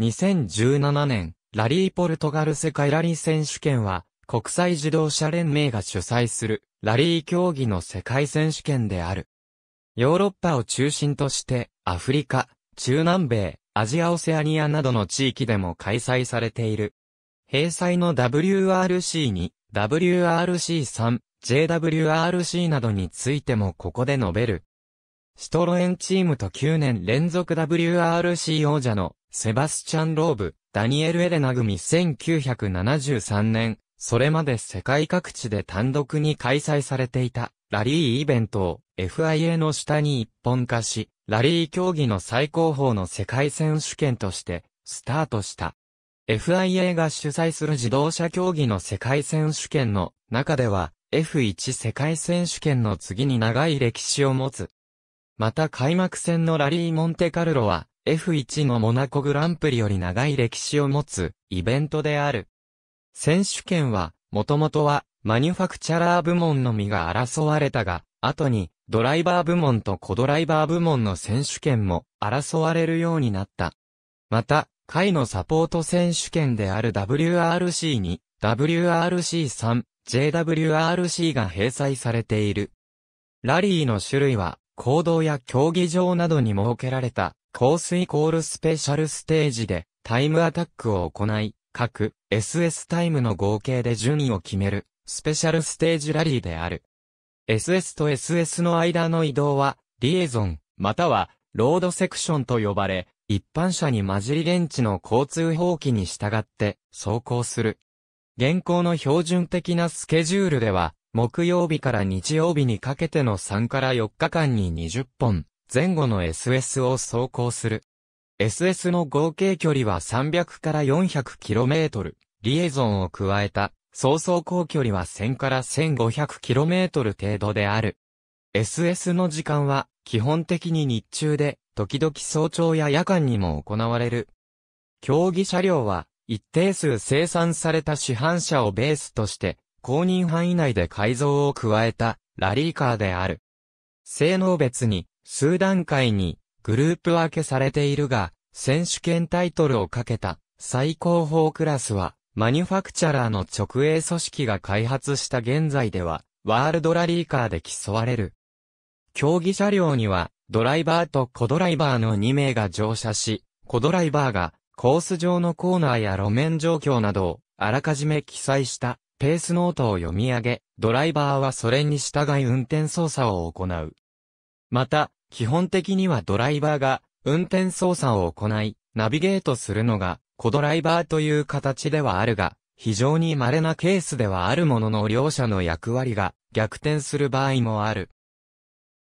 2017年、ラリーポルトガル世界ラリー選手権は、国際自動車連盟が主催する、ラリー競技の世界選手権である。ヨーロッパを中心として、アフリカ、中南米、アジアオセアニアなどの地域でも開催されている。閉催の WRC2、WRC3、JWRC などについてもここで述べる。シトロエンチームと9年連続 WRC 王者のセバスチャン・ローブ、ダニエル・エレナ組1973年、それまで世界各地で単独に開催されていたラリーイベントを FIA の下に一本化し、ラリー競技の最高峰の世界選手権としてスタートした。FIA が主催する自動車競技の世界選手権の中では F1 世界選手権の次に長い歴史を持つまた開幕戦のラリー・モンテカルロは、F1 のモナコグランプリより長い歴史を持つイベントである。選手権は、もともとはマニュファクチャラー部門のみが争われたが、後にドライバー部門とコドライバー部門の選手権も争われるようになった。また、会のサポート選手権である WRC2、WRC3、JWRC が閉載されている。ラリーの種類は行動や競技場などに設けられた、コースイコールスペシャルステージで、タイムアタックを行い、各 SS タイムの合計で順位を決める、スペシャルステージラリーである。SS と SS の間の移動は、リエゾン、または、ロードセクションと呼ばれ、一般車に混じり現地の交通法規に従って、走行する。現行の標準的なスケジュールでは、木曜日から日曜日にかけての3から4日間に20本前後の SS を走行する。SS の合計距離は300から 400km。リエゾンを加えた総走行距離は1000から 1500km 程度である。SS の時間は基本的に日中で、時々早朝や夜間にも行われる。競技車両は一定数生産された市販車をベースとして公認範囲内で改造を加えたラリーカーである。性能別に数段階にグループ分けされているが、選手権タイトルをかけた最高峰クラスは、マニュファクチャラーの直営組織が開発した現在では、ワールドラリーカーで競われる。競技車両には、ドライバーとコドライバーの2名が乗車し、コドライバーがコース上のコーナーや路面状況などをあらかじめ記載したペースノートを読み上げ、ドライバーはそれに従い運転操作を行う。また、基本的にはドライバーが運転操作を行い、ナビゲートするのが、コドライバーという形ではあるが、非常に稀なケースではあるものの両者の役割が逆転する場合もある。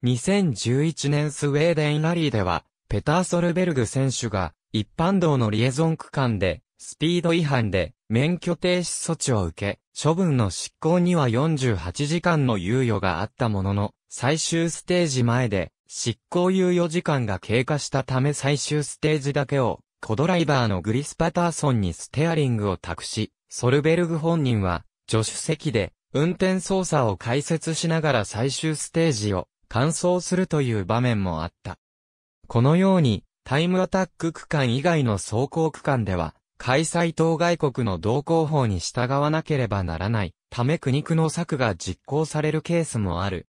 2011年スウェーデンラリーでは、ペター・ソルベルグ選手が一般道のリエゾン区間でスピード違反で免許停止措置を受け、処分の執行には48時間の猶予があったものの、最終ステージ前で執行猶予時間が経過したため最終ステージだけを、コドライバーのグリス・パターソンにステアリングを託し、ソルベルグ本人は、助手席で、運転操作を解説しながら最終ステージを、完走するという場面もあった。このように、タイムアタック区間以外の走行区間では、開催当外国の同行法に従わなければならないため苦肉の策が実行されるケースもある。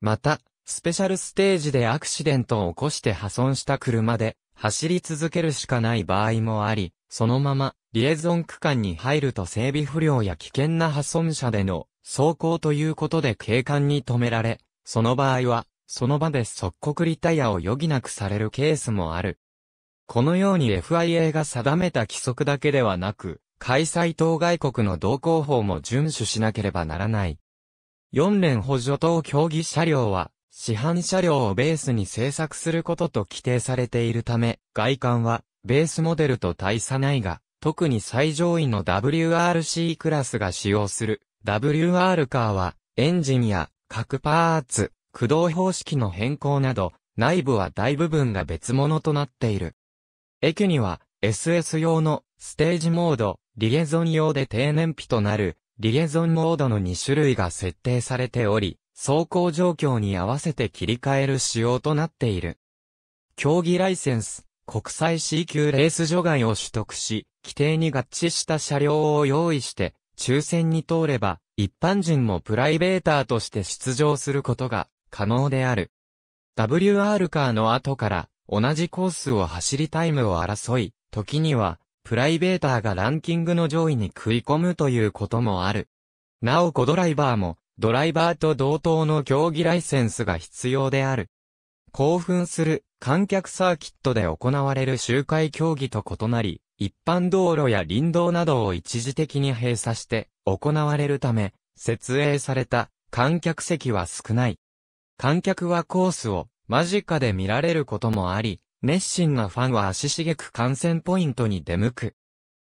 また、スペシャルステージでアクシデントを起こして破損した車で走り続けるしかない場合もあり、そのままリエゾン区間に入ると整備不良や危険な破損者での走行ということで警官に止められ、その場合は、その場で即刻リタイアを余儀なくされるケースもある。このように FIA が定めた規則だけではなく、開催当外国の同行法も遵守しなければならない。4連補助等競技車両は、市販車両をベースに製作することと規定されているため、外観は、ベースモデルと大差ないが、特に最上位の WRC クラスが使用する WR カーは、エンジンや各パーツ、駆動方式の変更など、内部は大部分が別物となっている。駅には SS 用のステージモード、リエゾン用で低燃費となるリエゾンモードの2種類が設定されており、走行状況に合わせて切り替える仕様となっている。競技ライセンス、国際 C 級レース除外を取得し、規定に合致した車両を用意して、抽選に通れば、一般人もプライベーターとして出場することが可能である。WR カーの後から同じコースを走りタイムを争い、時には、プライベーターがランキングの上位に食い込むということもある。なおコドライバーも、ドライバーと同等の競技ライセンスが必要である。興奮する観客サーキットで行われる周回競技と異なり、一般道路や林道などを一時的に閉鎖して行われるため、設営された観客席は少ない。観客はコースを間近で見られることもあり、熱心なファンは足しげく観戦ポイントに出向く。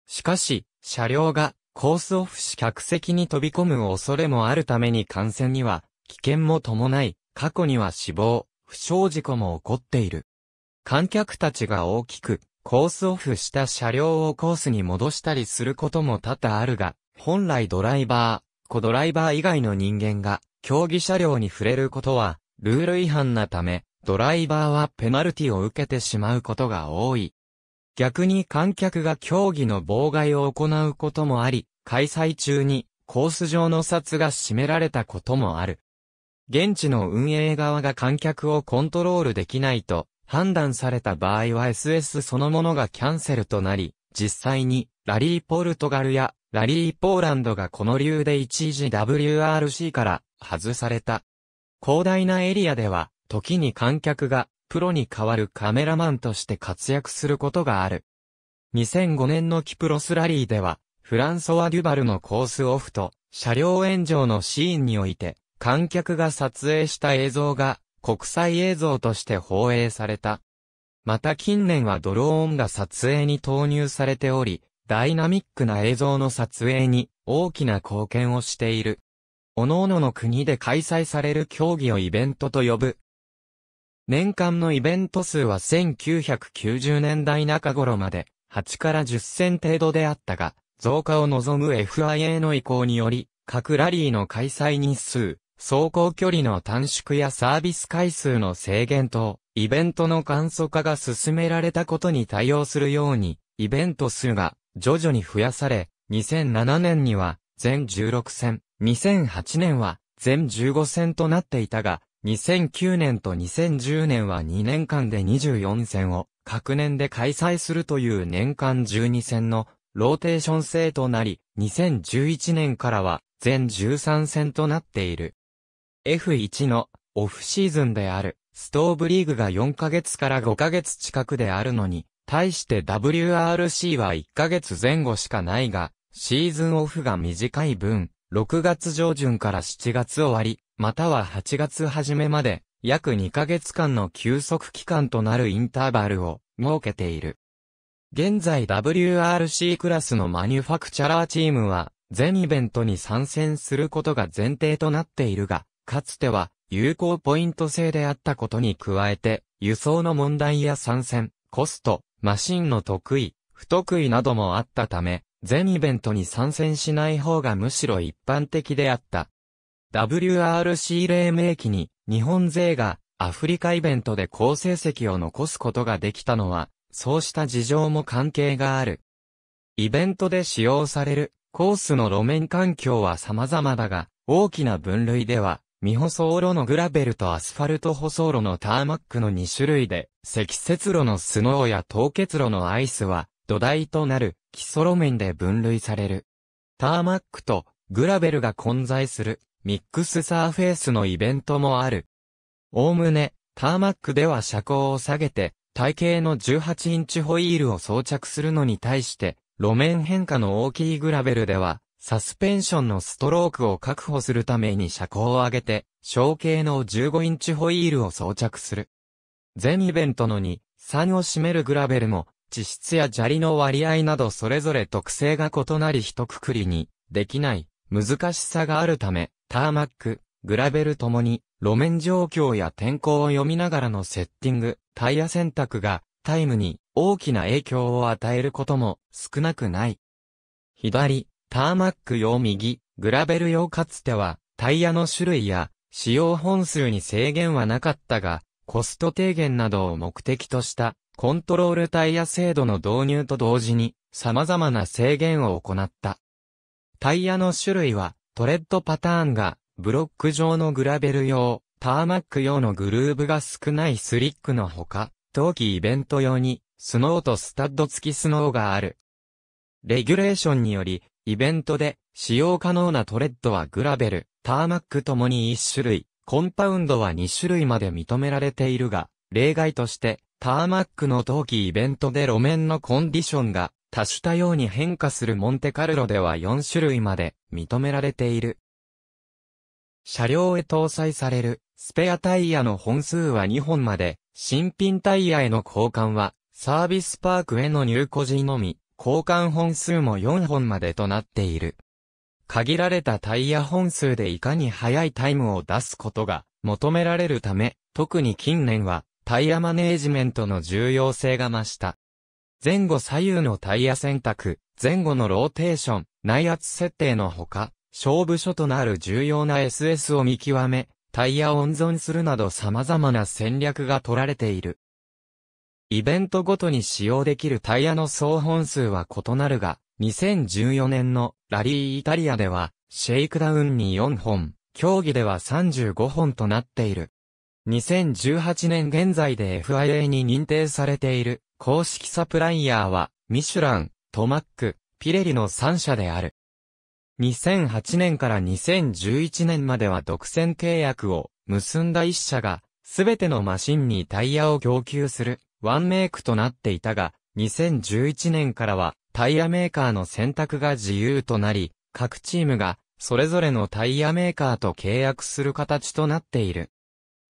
しかし、車両がコースオフし客席に飛び込む恐れもあるために感染には危険も伴い、過去には死亡、負傷事故も起こっている。観客たちが大きくコースオフした車両をコースに戻したりすることも多々あるが、本来ドライバー、コドライバー以外の人間が競技車両に触れることはルール違反なため、ドライバーはペナルティを受けてしまうことが多い。逆に観客が競技の妨害を行うこともあり、開催中にコース上の札が占められたこともある。現地の運営側が観客をコントロールできないと判断された場合は SS そのものがキャンセルとなり、実際にラリーポルトガルやラリーポーランドがこの理由で一時 WRC から外された。広大なエリアでは時に観客がプロに代わるカメラマンとして活躍することがある。2005年のキプロスラリーでは、フランソワ・デュバルのコースオフと、車両炎上のシーンにおいて、観客が撮影した映像が、国際映像として放映された。また近年はドローンが撮影に投入されており、ダイナミックな映像の撮影に大きな貢献をしている。各々の国で開催される競技をイベントと呼ぶ年間のイベント数は1990年代中頃まで8から10戦程度であったが、増加を望む FIA の意向により、各ラリーの開催日数、走行距離の短縮やサービス回数の制限と、イベントの簡素化が進められたことに対応するように、イベント数が徐々に増やされ、2007年には全16戦、2008年は全15戦となっていたが、2009年と2010年は2年間で24戦を各年で開催するという年間12戦のローテーション制となり、2011年からは全13戦となっている。F1 のオフシーズンであるストーブリーグが4ヶ月から5ヶ月近くであるのに、対して WRC は1ヶ月前後しかないが、シーズンオフが短い分、6月上旬から7月終わり、または8月初めまで、約2ヶ月間の休息期間となるインターバルを設けている。現在 WRC クラスのマニュファクチャラーチームは、全イベントに参戦することが前提となっているが、かつては、有効ポイント制であったことに加えて、輸送の問題や参戦、コスト、マシンの得意、不得意などもあったため、全イベントに参戦しない方がむしろ一般的であった。WRC 黎明期に日本勢がアフリカイベントで好成績を残すことができたのは、そうした事情も関係がある。イベントで使用されるコースの路面環境は様々だが、大きな分類では、未舗装路のグラベルとアスファルト舗装路のターマックの2種類で、積雪路のスノーや凍結路のアイスは土台となる基礎路面で分類される。ターマックとグラベルが混在するミックスサーフェイスのイベントもある。おおむね、ターマックでは車高を下げて、体型の18インチホイールを装着するのに対して、路面変化の大きいグラベルでは、サスペンションのストロークを確保するために車高を上げて、小径の15インチホイールを装着する。全イベントの2、3を占めるグラベルも、地質や砂利の割合などそれぞれ特性が異なり一括りにできない難しさがあるため、ターマック、グラベルともに路面状況や天候を読みながらのセッティング、タイヤ選択がタイムに大きな影響を与えることも少なくない。左、ターマック用右、グラベル用かつてはタイヤの種類や使用本数に制限はなかったが、コスト低減などを目的としたコントロールタイヤ制度の導入と同時に、様々な制限を行った。タイヤの種類は、トレッドパターンが、ブロック状のグラベル用、ターマック用のグルーブが少ないスリックのほか、冬季イベント用に、スノーとスタッド付きスノーがある。レギュレーションにより、イベントで、使用可能なトレッドはグラベル、ターマックともに1種類、コンパウンドは2種類まで認められているが、例外として、ターマックの冬季イベントで路面のコンディションが多種多様に変化するモンテカルロでは4種類まで認められている。車両へ搭載されるスペアタイヤの本数は2本まで、新品タイヤへの交換はサービスパークへの入庫時のみ、交換本数も4本までとなっている。限られたタイヤ本数でいかに速いタイムを出すことが求められるため、特に近年はタイヤマネージメントの重要性が増した。前後左右のタイヤ選択、前後のローテーション、内圧設定のほか、勝負所となる重要な SS を見極め、タイヤを温存するなど様々な戦略が取られている。イベントごとに使用できるタイヤの総本数は異なるが、2014年のラリーイタリアでは、シェイクダウンに4本、競技では35本となっている。2018年現在で FIA に認定されている公式サプライヤーは、ミシュラン、トマック、ピレリの3社である。2008年から2011年までは独占契約を結んだ1社が、すべてのマシンにタイヤを供給するワンメイクとなっていたが、2011年からはタイヤメーカーの選択が自由となり、各チームがそれぞれのタイヤメーカーと契約する形となっている。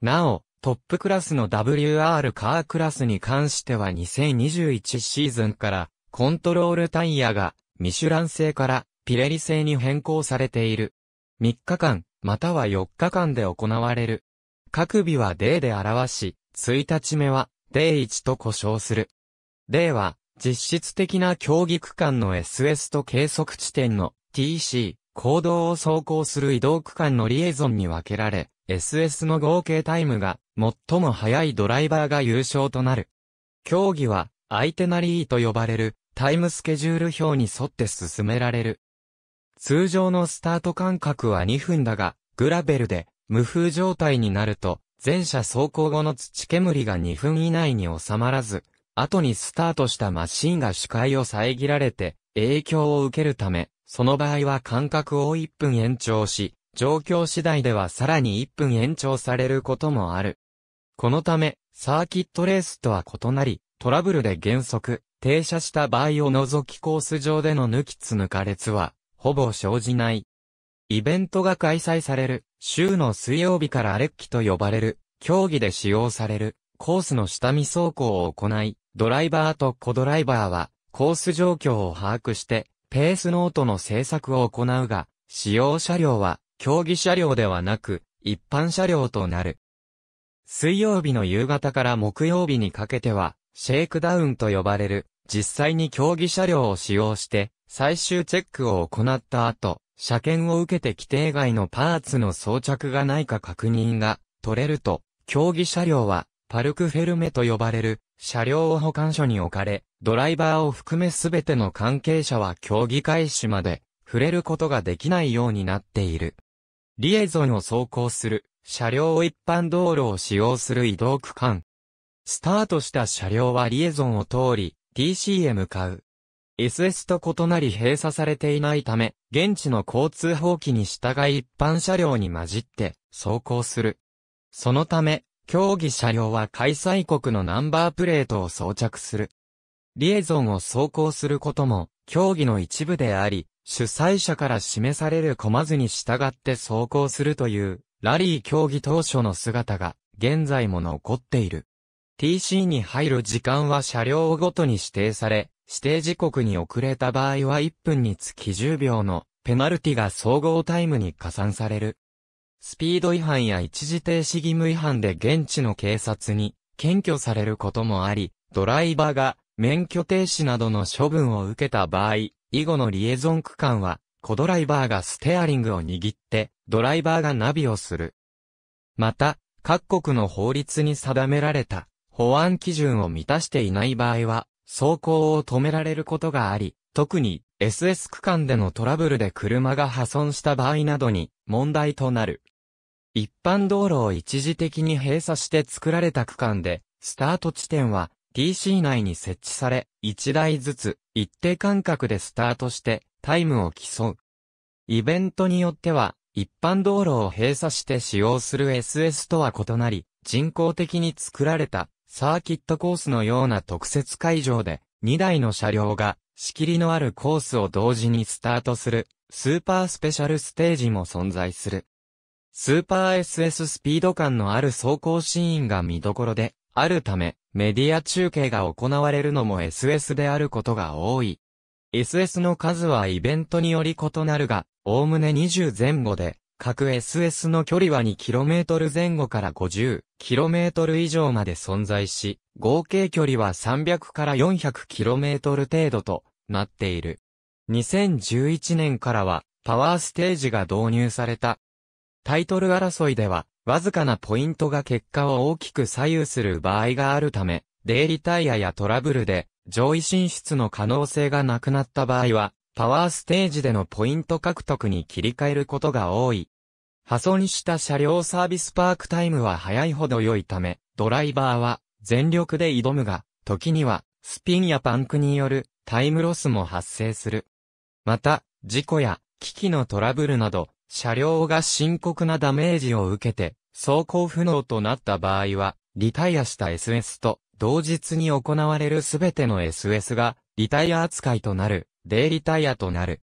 なお、トップクラスの WR カークラスに関しては2021シーズンからコントロールタイヤがミシュラン製からピレリ製に変更されている。3日間、または4日間で行われる。各日は d で表し、1日目は d 1と呼称する。d は実質的な競技区間の SS と計測地点の TC、行動を走行する移動区間のリエゾンに分けられ、SS の合計タイムが最も速いドライバーが優勝となる。競技は、相手なりーと呼ばれるタイムスケジュール表に沿って進められる。通常のスタート間隔は2分だが、グラベルで無風状態になると、全車走行後の土煙が2分以内に収まらず、後にスタートしたマシンが視界を遮られて影響を受けるため、その場合は間隔を1分延長し、状況次第ではさらに1分延長されることもある。このため、サーキットレースとは異なり、トラブルで原則、停車した場合を除きコース上での抜きつ抜か列は、ほぼ生じない。イベントが開催される、週の水曜日からアレッキと呼ばれる、競技で使用される、コースの下見走行を行い、ドライバーと小ドライバーは、コース状況を把握して、ペースノートの制作を行うが、使用車両は、競技車両ではなく、一般車両となる。水曜日の夕方から木曜日にかけては、シェイクダウンと呼ばれる、実際に競技車両を使用して、最終チェックを行った後、車検を受けて規定外のパーツの装着がないか確認が取れると、競技車両は、パルクフェルメと呼ばれる、車両を保管所に置かれ、ドライバーを含めすべての関係者は競技開始まで、触れることができないようになっている。リエゾンを走行する車両を一般道路を使用する移動区間。スタートした車両はリエゾンを通り TC へ向かう。SS と異なり閉鎖されていないため、現地の交通法規に従い一般車両に混じって走行する。そのため、競技車両は開催国のナンバープレートを装着する。リエゾンを走行することも競技の一部であり、主催者から示される駒図に従って走行するという、ラリー競技当初の姿が、現在も残っている。TC に入る時間は車両ごとに指定され、指定時刻に遅れた場合は1分につき10秒のペナルティが総合タイムに加算される。スピード違反や一時停止義務違反で現地の警察に検挙されることもあり、ドライバーが免許停止などの処分を受けた場合、以後のリエゾン区間は、コドライバーがステアリングを握って、ドライバーがナビをする。また、各国の法律に定められた、保安基準を満たしていない場合は、走行を止められることがあり、特に SS 区間でのトラブルで車が破損した場合などに問題となる。一般道路を一時的に閉鎖して作られた区間で、スタート地点は TC 内に設置され、1台ずつ一定間隔でスタートしてタイムを競う。イベントによっては、一般道路を閉鎖して使用する SS とは異なり、人工的に作られたサーキットコースのような特設会場で、2台の車両が仕切りのあるコースを同時にスタートする、スーパースペシャルステージも存在する。スーパー SS スピード感のある走行シーンが見どころで、あるため、メディア中継が行われるのも SS であることが多い。SS の数はイベントにより異なるが、おおむね20前後で、各 SS の距離は 2km 前後から 50km 以上まで存在し、合計距離は300から 400km 程度となっている。2011年からはパワーステージが導入された。タイトル争いではわずかなポイントが結果を大きく左右する場合があるため、デイリタイヤやトラブルで上位進出の可能性がなくなった場合は、パワーステージでのポイント獲得に切り替えることが多い。破損した車両サービスパークタイムは早いほど良いため、ドライバーは全力で挑むが、時にはスピンやパンクによるタイムロスも発生する。また、事故や機器のトラブルなど、車両が深刻なダメージを受けて、走行不能となった場合は、リタイアした SS と、同日に行われるすべての SS が、リタイア扱いとなる、デイリタイアとなる。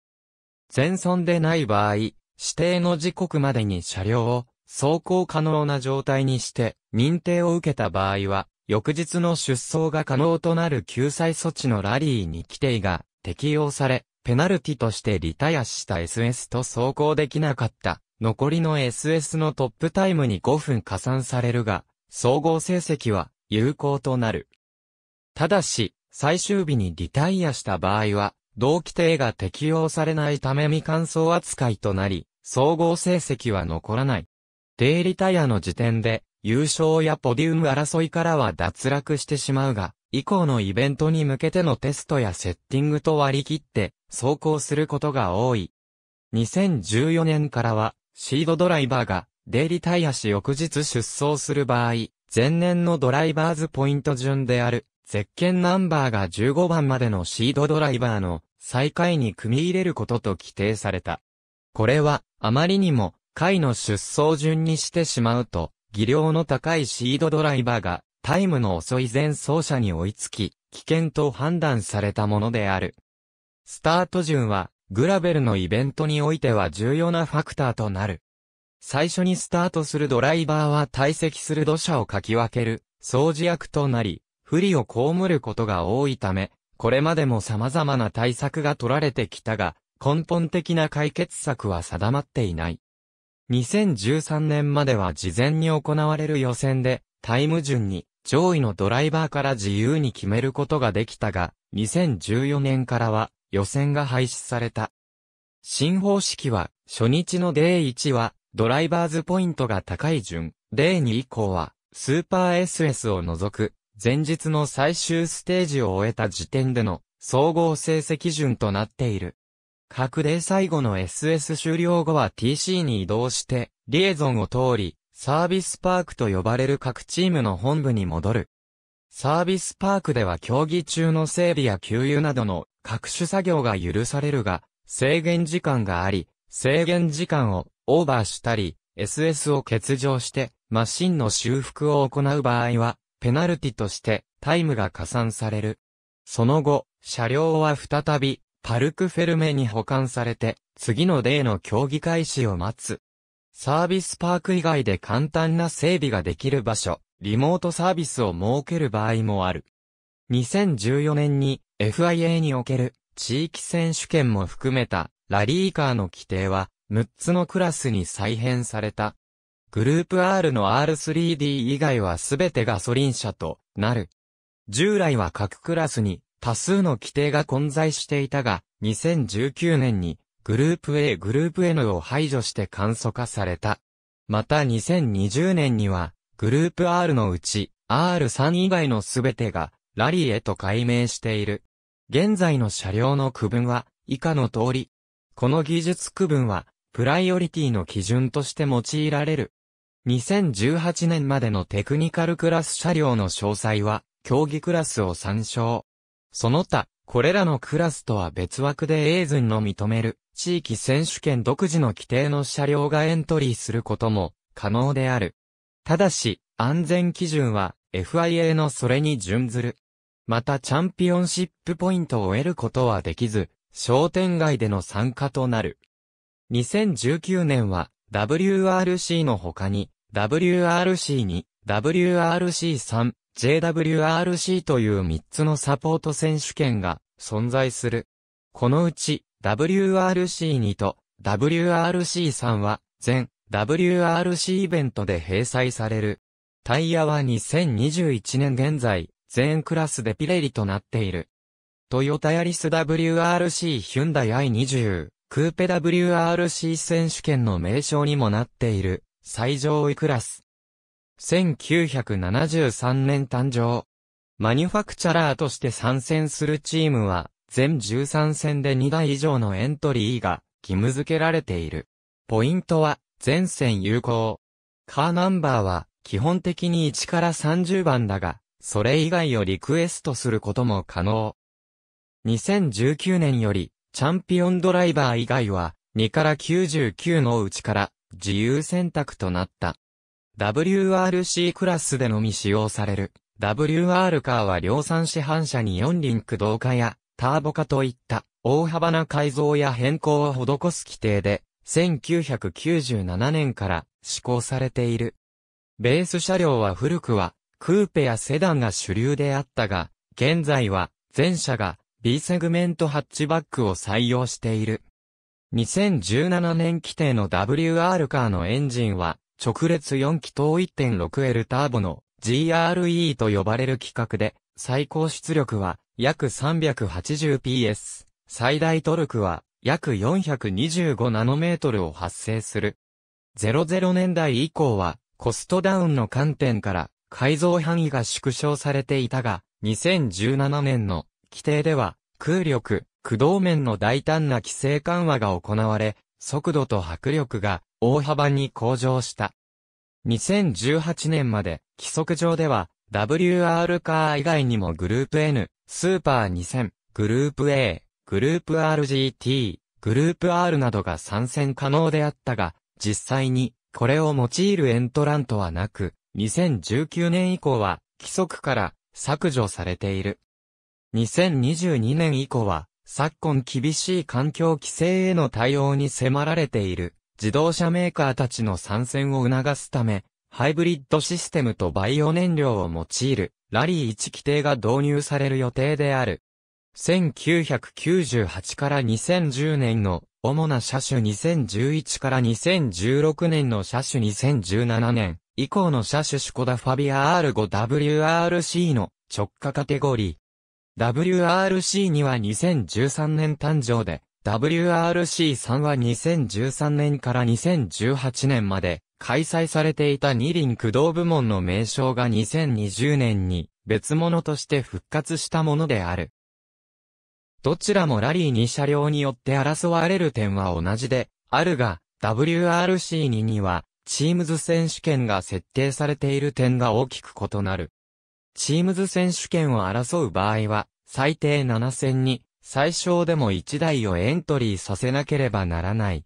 全損でない場合、指定の時刻までに車両を、走行可能な状態にして、認定を受けた場合は、翌日の出走が可能となる救済措置のラリーに規定が適用され、ペナルティとしてリタイアした SS と走行できなかった残りの SS のトップタイムに5分加算されるが、総合成績は有効となる。ただし、最終日にリタイアした場合は、同規定が適用されないため未完走扱いとなり、総合成績は残らない。デイリタイアの時点で、優勝やポディウム争いからは脱落してしまうが、以降のイベントに向けてのテストやセッティングと割り切って、走行することが多い。2014年からは、シードドライバーが、デイリタイヤし翌日出走する場合、前年のドライバーズポイント順である、ゼッケンナンバーが15番までのシードドライバーの最下位に組み入れることと規定された。これは、あまりにも、下位の出走順にしてしまうと、技量の高いシードドライバーが、タイムの遅い前走者に追いつき、危険と判断されたものである。スタート順は、グラベルのイベントにおいては重要なファクターとなる。最初にスタートするドライバーは堆積する土砂をかき分ける、掃除役となり、不利を被ることが多いため、これまでも様々な対策が取られてきたが、根本的な解決策は定まっていない。2013年までは事前に行われる予選で、タイム順に上位のドライバーから自由に決めることができたが、2014年からは予選が廃止された。新方式は、初日のデイ1は、ドライバーズポイントが高い順、デイ2以降は、スーパー SS を除く、前日の最終ステージを終えた時点での、総合成績順となっている。各イ最後の SS 終了後は TC に移動して、リエゾンを通り、サービスパークと呼ばれる各チームの本部に戻る。サービスパークでは競技中の整備や給油などの各種作業が許されるが、制限時間があり、制限時間をオーバーしたり、SS を欠場して、マシンの修復を行う場合は、ペナルティとしてタイムが加算される。その後、車両は再び、パルクフェルメに保管されて、次のデーの競技開始を待つ。サービスパーク以外で簡単な整備ができる場所、リモートサービスを設ける場合もある。2014年に FIA における地域選手権も含めたラリーカーの規定は6つのクラスに再編された。グループ R の R3D 以外はすべてガソリン車となる。従来は各クラスに多数の規定が混在していたが、2019年にグループ A、グループ N を排除して簡素化された。また2020年にはグループ R のうち R3 以外のすべてがラリーへと改名している。現在の車両の区分は、以下の通り。この技術区分は、プライオリティの基準として用いられる。2018年までのテクニカルクラス車両の詳細は、競技クラスを参照。その他、これらのクラスとは別枠でエーズンの認める、地域選手権独自の規定の車両がエントリーすることも、可能である。ただし、安全基準は、FIA のそれに準ずる。またチャンピオンシップポイントを得ることはできず、商店街での参加となる。2019年は WRC の他に WRC2、WRC3、JWRC という3つのサポート選手権が存在する。このうち WRC2 と WRC3 は全 WRC イベントで閉催される。タイヤは2021年現在、全クラスでピレリとなっている。トヨタヤリス WRC ヒュンダイ i20、クーペ WRC 選手権の名称にもなっている、最上位クラス。1973年誕生。マニュファクチャラーとして参戦するチームは、全13戦で2台以上のエントリーが義務付けられている。ポイントは、全線有効。カーナンバーは、基本的に1から30番だが、それ以外をリクエストすることも可能。2019年より、チャンピオンドライバー以外は、2から99のうちから、自由選択となった。WRC クラスでのみ使用される。WR カーは量産市販車に4輪駆動化や、ターボ化といった、大幅な改造や変更を施す規定で、1997年から施行されている。ベース車両は古くはクーペやセダンが主流であったが、現在は全車が B セグメントハッチバックを採用している。2017年規定の WR カーのエンジンは直列4気筒 1.6L ターボの GRE と呼ばれる規格で最高出力は約 380PS、最大トルクは約 425nm を発生する。00年代以降はコストダウンの観点から改造範囲が縮小されていたが、2017年の規定では、空力、駆動面の大胆な規制緩和が行われ、速度と迫力が大幅に向上した。2018年まで規則上では WR カー以外にもグループ N、スーパー2000、グループ A、グループ RGT、グループ R などが参戦可能であったが、実際にこれを用いるエントラントはなく、2019年以降は、規則から削除されている。2022年以降は、昨今厳しい環境規制への対応に迫られている、自動車メーカーたちの参戦を促すため、ハイブリッドシステムとバイオ燃料を用いる、ラリー1規定が導入される予定である。1998から2010年の主な車種2011から2016年の車種2017年以降の車種シュコダファビア R5WRC の直下カテゴリー。WRC には2013年誕生で、WRC3 は2013年から2018年まで開催されていた二輪駆動部門の名称が2020年に別物として復活したものである。どちらもラリーに車両によって争われる点は同じで、あるが、WRC2 にはチームズ選手権が設定されている点が大きく異なる。チームズ選手権を争う場合は、最低7戦に、最小でも1台をエントリーさせなければならない。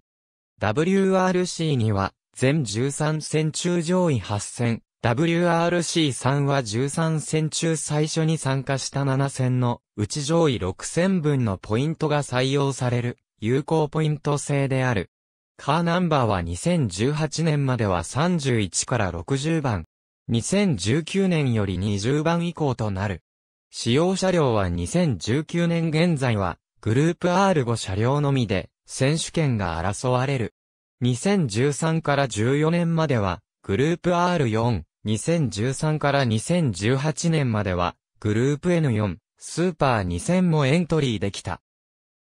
WRC には、全13戦中上位8戦、WRC3 は13戦中最初に参加した7戦のうち上位6戦分のポイントが採用される有効ポイント制である。カーナンバーは2018年までは31から60番。2019年より20番以降となる。使用車両は2019年現在は、グループ R5 車両のみで、選手権が争われる。2013から14年までは、グループ R4、2013から2018年までは、グループ N4、スーパー2000もエントリーできた。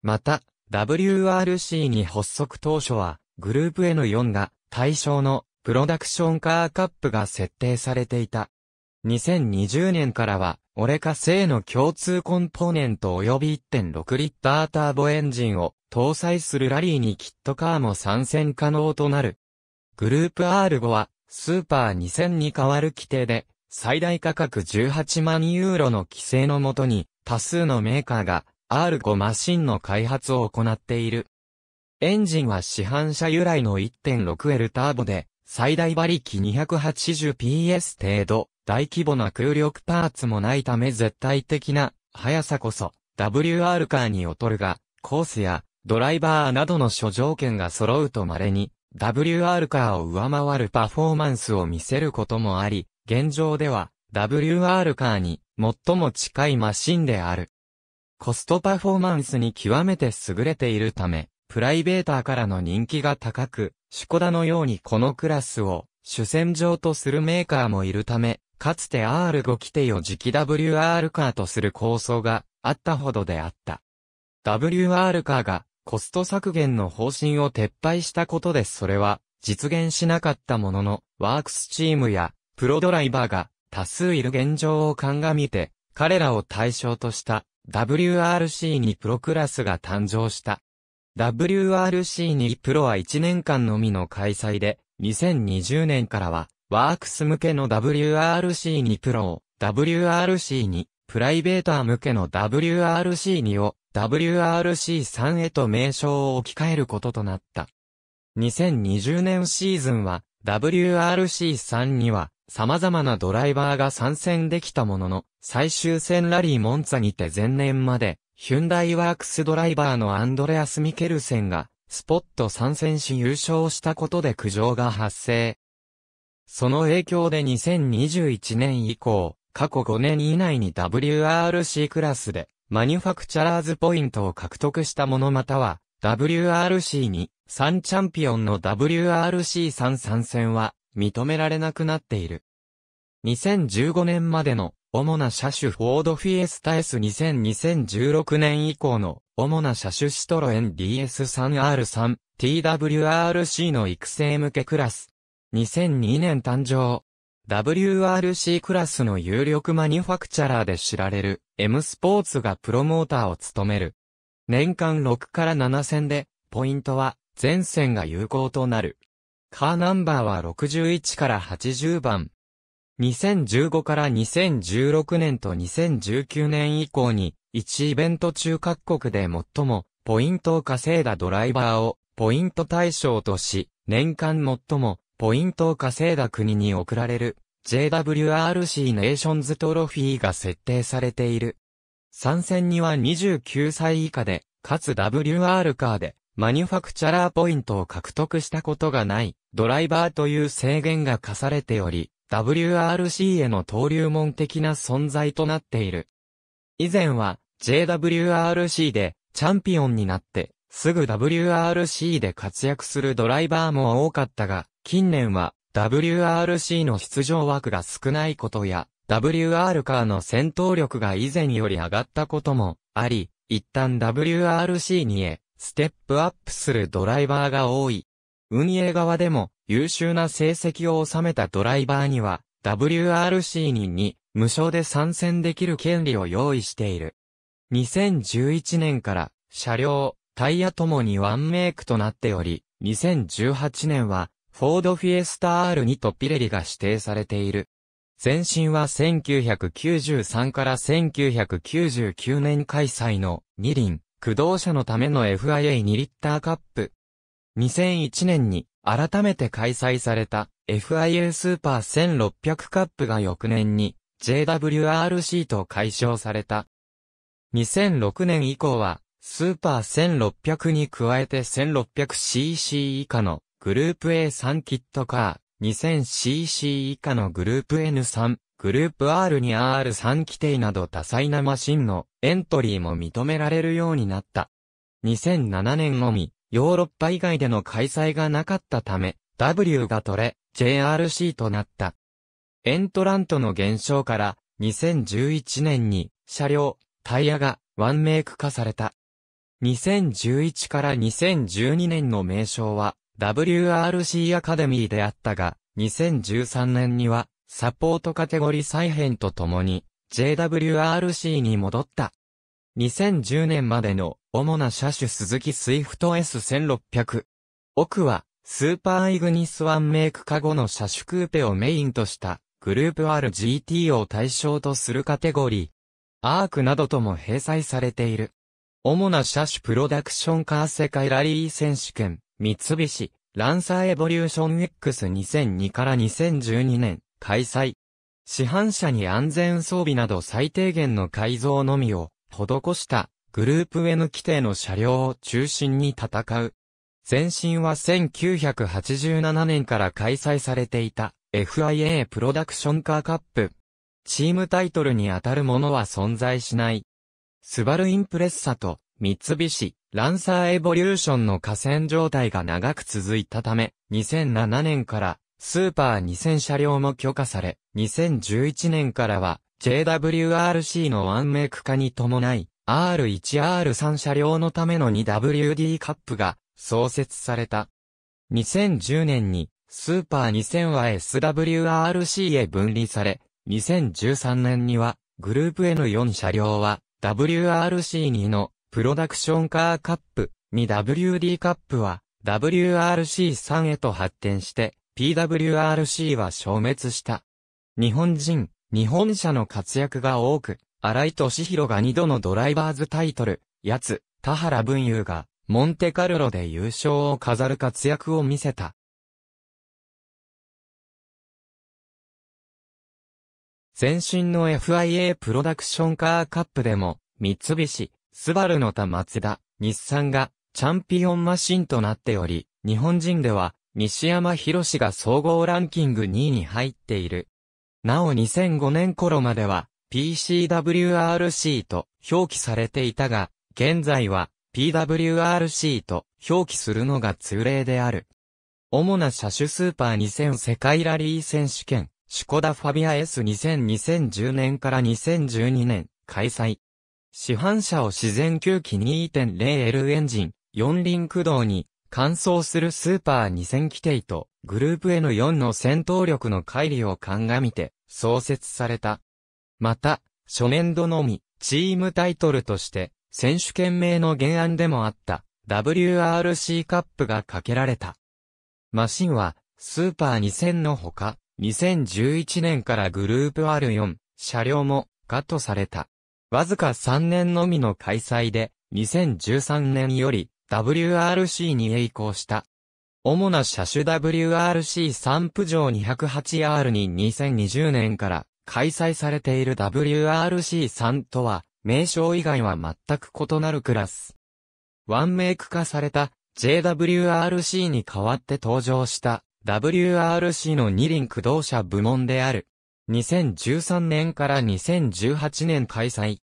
また、WRC に発足当初は、グループ N4 が対象のプロダクションカーカップが設定されていた。2020年からは、オレカ製の共通コンポーネント及び1.6リッターターボエンジンを搭載するラリーにキットカーも参戦可能となる。グループ R5 は、スーパー2000に代わる規定で、最大価格18万ユーロの規制のもとに、多数のメーカーが R5 マシンの開発を行っている。エンジンは市販車由来の 1.6L ターボで、最大馬力 280PS 程度、大規模な空力パーツもないため絶対的な速さこそ WR カーに劣るが、コースやドライバーなどの諸条件が揃うと稀に WR カーを上回るパフォーマンスを見せることもあり、現状では WR カーに最も近いマシンである。コストパフォーマンスに極めて優れているため、プライベーターからの人気が高く、シュコダのようにこのクラスを主戦場とするメーカーもいるため、かつて R5 規定を次期 WR カーとする構想があったほどであった。WR カーがコスト削減の方針を撤廃したことでそれは実現しなかったものの、ワークスチームやプロドライバーが多数いる現状を鑑みて、彼らを対象とした WRC にプロクラスが誕生した。WRC にプロは1年間のみの開催で、2020年からは、ワークス向けの WRC にプロを、WRC に、プライベーター向けの WRC にを、WRC3 へと名称を置き換えることとなった。2020年シーズンは、WRC3 には、様々なドライバーが参戦できたものの、最終戦ラリーモンツァにて前年まで、ヒュンダイワークスドライバーのアンドレアス・ミケルセンが、スポット参戦し優勝したことで苦情が発生。その影響で2021年以降、過去5年以内に WRC クラスで、マニュファクチャラーズポイントを獲得した者または、WRC に、3チャンピオンの WRC3 参戦は、認められなくなっている。2015年までの主な車種フォードフィエスタ S2000 2016年以降の主な車種シトロエン DS3R3、TWRC の育成向けクラス。2002年誕生。WRC クラスの有力マニュファクチャラーで知られる M スポーツがプロモーターを務める。年間6から7戦で、ポイントは全線が有効となる。カーナンバーは61から80番。2015から2016年と2019年以降に、1イベント中各国で最もポイントを稼いだドライバーをポイント対象とし、年間最もポイントを稼いだ国に贈られる JWRC ネーションズトロフィーが設定されている。参戦には29歳以下で、かつ WR カーで、マニュファクチャラーポイントを獲得したことがない、ドライバーという制限が課されており、WRC への登竜門的な存在となっている。以前は JWRC でチャンピオンになって、すぐ WRC で活躍するドライバーも多かったが、近年は WRC の出場枠が少ないことや、WR カーの戦闘力が以前より上がったこともあり、一旦 WRC にへステップアップするドライバーが多い。運営側でも優秀な成績を収めたドライバーには、WRC に2、無償で参戦できる権利を用意している。2011年から、車両、タイヤともにワンメイクとなっており、2018年は、フォードフィエスタ R2 とピレリが指定されている。前身は1993から1999年開催の二輪、駆動車のための FIA2 リッターカップ。2001年に改めて開催された FIA スーパー1600カップが翌年に JWRC と解消された。2006年以降はスーパー1600に加えて 1600cc 以下のグループ A3 キットカー、2000cc 以下のグループ N3、グループ R に R3 規定など多彩なマシンのエントリーも認められるようになった。2007年のみ、ヨーロッパ以外での開催がなかったため、W が取れ、JRC となった。エントラントの減少から、2011年に、車両、タイヤが、ワンメイク化された。2011から2012年の名称は、WRC アカデミーであったが、2013年には、サポートカテゴリ再編とともに、JWRC に戻った。2010年までの主な車種鈴木スイフト S1600。奥は、スーパーイグニスワンメイク化後の車種クーペをメインとしたグループ RGT を対象とするカテゴリー。アークなどとも併載されている。主な車種プロダクションカー世界ラリー選手権、三菱、ランサーエボリューション X2002 から2012年、開催。市販車に安全装備など最低限の改造のみを施したグループ N 規定の車両を中心に戦う。前身は1987年から開催されていた FIA プロダクションカーカップ。チームタイトルに当たるものは存在しない。スバルインプレッサと三菱ランサーエボリューションの河川状態が長く続いたため、2007年からスーパー2000車両も許可され、2011年からは JWRC のワンメイク化に伴い、R1R3 車両のための 2WD カップが創設された。2010年にスーパー2000は SWRC へ分離され、2013年にはグループ N4 車両は WRC2 のプロダクションカーカップ 2WD カップは WRC3 へと発展して PWRC は消滅した。日本人日本車の活躍が多く、荒井敏弘が2度のドライバーズタイトル、やつ、田原文雄が、モンテカルロで優勝を飾る活躍を見せた。前身の FIA プロダクションカーカップでも、三菱、スバルの田松田、日産が、チャンピオンマシンとなっており、日本人では、西山博士が総合ランキング2位に入っている。なお2005年頃までは PCWRC と表記されていたが、現在は PWRC と表記するのが通例である。主な車種スーパー2000世界ラリー選手権、シュコダファビア S2000 2010年から2012年開催。市販車を自然吸気 2.0L エンジン、4輪駆動に乾燥するスーパー2000規定とグループ N4 の戦闘力の乖離を鑑みて創設された。また、初年度のみチームタイトルとして選手権名の原案でもあった WRC カップがかけられた。マシンはスーパー2000のほか2011年からグループ R4 車両もカットされた。わずか3年のみの開催で2013年より WRC に栄光した。主な車種 WRC 散布場 208R に2020年から開催されている WRC3 とは、名称以外は全く異なるクラス。ワンメイク化された JWRC に代わって登場した WRC の二輪駆動車部門である。2013年から2018年開催。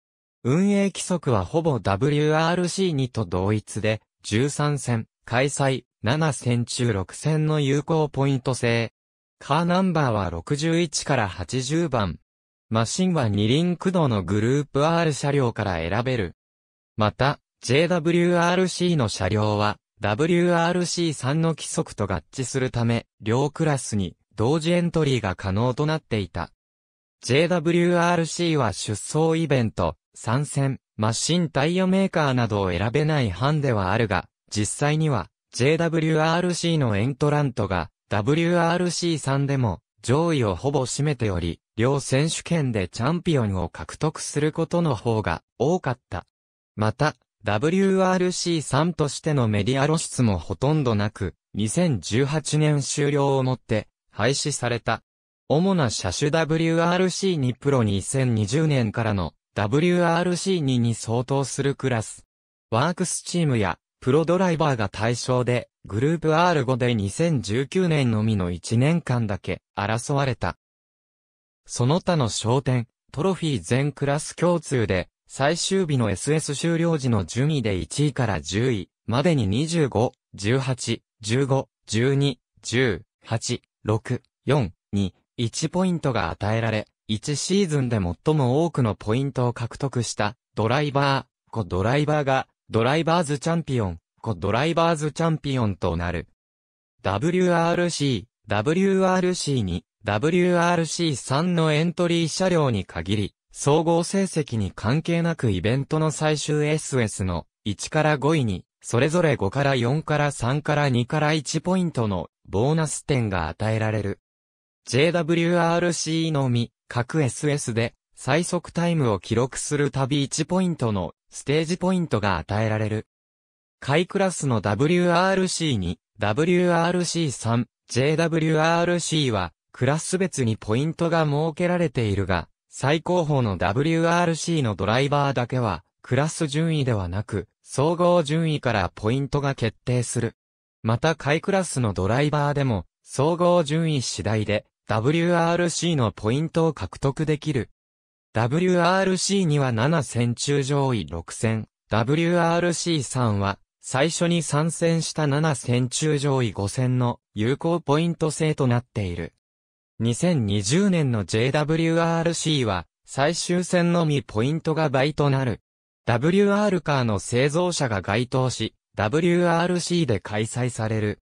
運営規則はほぼ WRC2 と同一で、13戦、開催、7戦中6戦の有効ポイント制。カーナンバーは61から80番。マシンは二輪駆動のグループ R 車両から選べる。また、JWRC の車両は、WRC3 の規則と合致するため、両クラスに同時エントリーが可能となっていた。JWRC は出走イベント、参戦、マシンタイヤメーカーなどを選べない班ではあるが、実際には JWRC のエントラントが WRC3 でも上位をほぼ占めており、両選手権でチャンピオンを獲得することの方が多かった。また、WRC3 としてのメディア露出もほとんどなく、2018年終了をもって廃止された。主な車種 WRC にプロ2020年からの WRC2 に相当するクラス。ワークスチームやプロドライバーが対象で、グループ R5 で2019年のみの1年間だけ争われた。その他の焦点、トロフィー全クラス共通で、最終日の SS 終了時の順位で1位から10位までに25、18、15、12、10、8、6、4、2、1ポイントが与えられ、1シーズンで最も多くのポイントを獲得したドライバー、コドライバーがドライバーズチャンピオン、コドライバーズチャンピオンとなる。WRC、WRC に WRC3 のエントリー車両に限り、総合成績に関係なくイベントの最終 SS の1から5位に、それぞれ5から4から3から2から1ポイントのボーナス点が与えられる。JWRC のみ、各 SS で、最速タイムを記録するたび1ポイントの、ステージポイントが与えられる。下クラスの WRC2、WRC3、JWRC は、クラス別にポイントが設けられているが、最高峰の WRC のドライバーだけは、クラス順位ではなく、総合順位からポイントが決定する。また、下クラスのドライバーでも、総合順位次第で、WRC のポイントを獲得できる。WRC には7戦中上位6戦、WRC3 は最初に参戦した7戦中上位5戦の有効ポイント制となっている。2020年の JWRC は最終戦のみポイントが倍となる。WR カーの製造者が該当し、WRC で開催される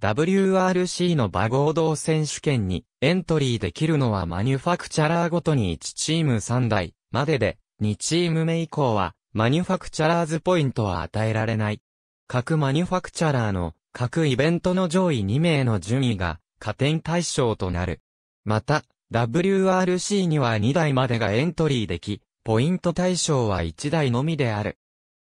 WRC の馬合同選手権にエントリーできるのはマニュファクチャラーごとに1チーム3台までで、2チーム目以降はマニュファクチャラーズポイントは与えられない。各マニュファクチャラーの各イベントの上位2名の順位が加点対象となる。また、WRC には2台までがエントリーでき、ポイント対象は1台のみである。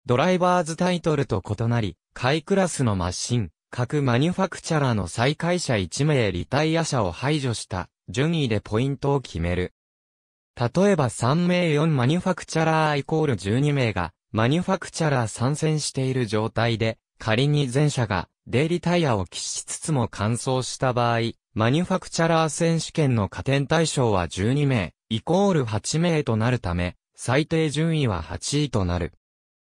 ドライバーズタイトルと異なり、カイクラスのマシン、各マニュファクチャラの再開者1名リタイア者を排除した順位でポイントを決める。例えば3名4マニュファクチャラーイコール12名がマニュファクチャラー参戦している状態で仮に前者がデイリタイアを喫しつつも完走した場合、マニュファクチャラー選手権の加点対象は12名、イコール8名となるため、最低順位は8位となる。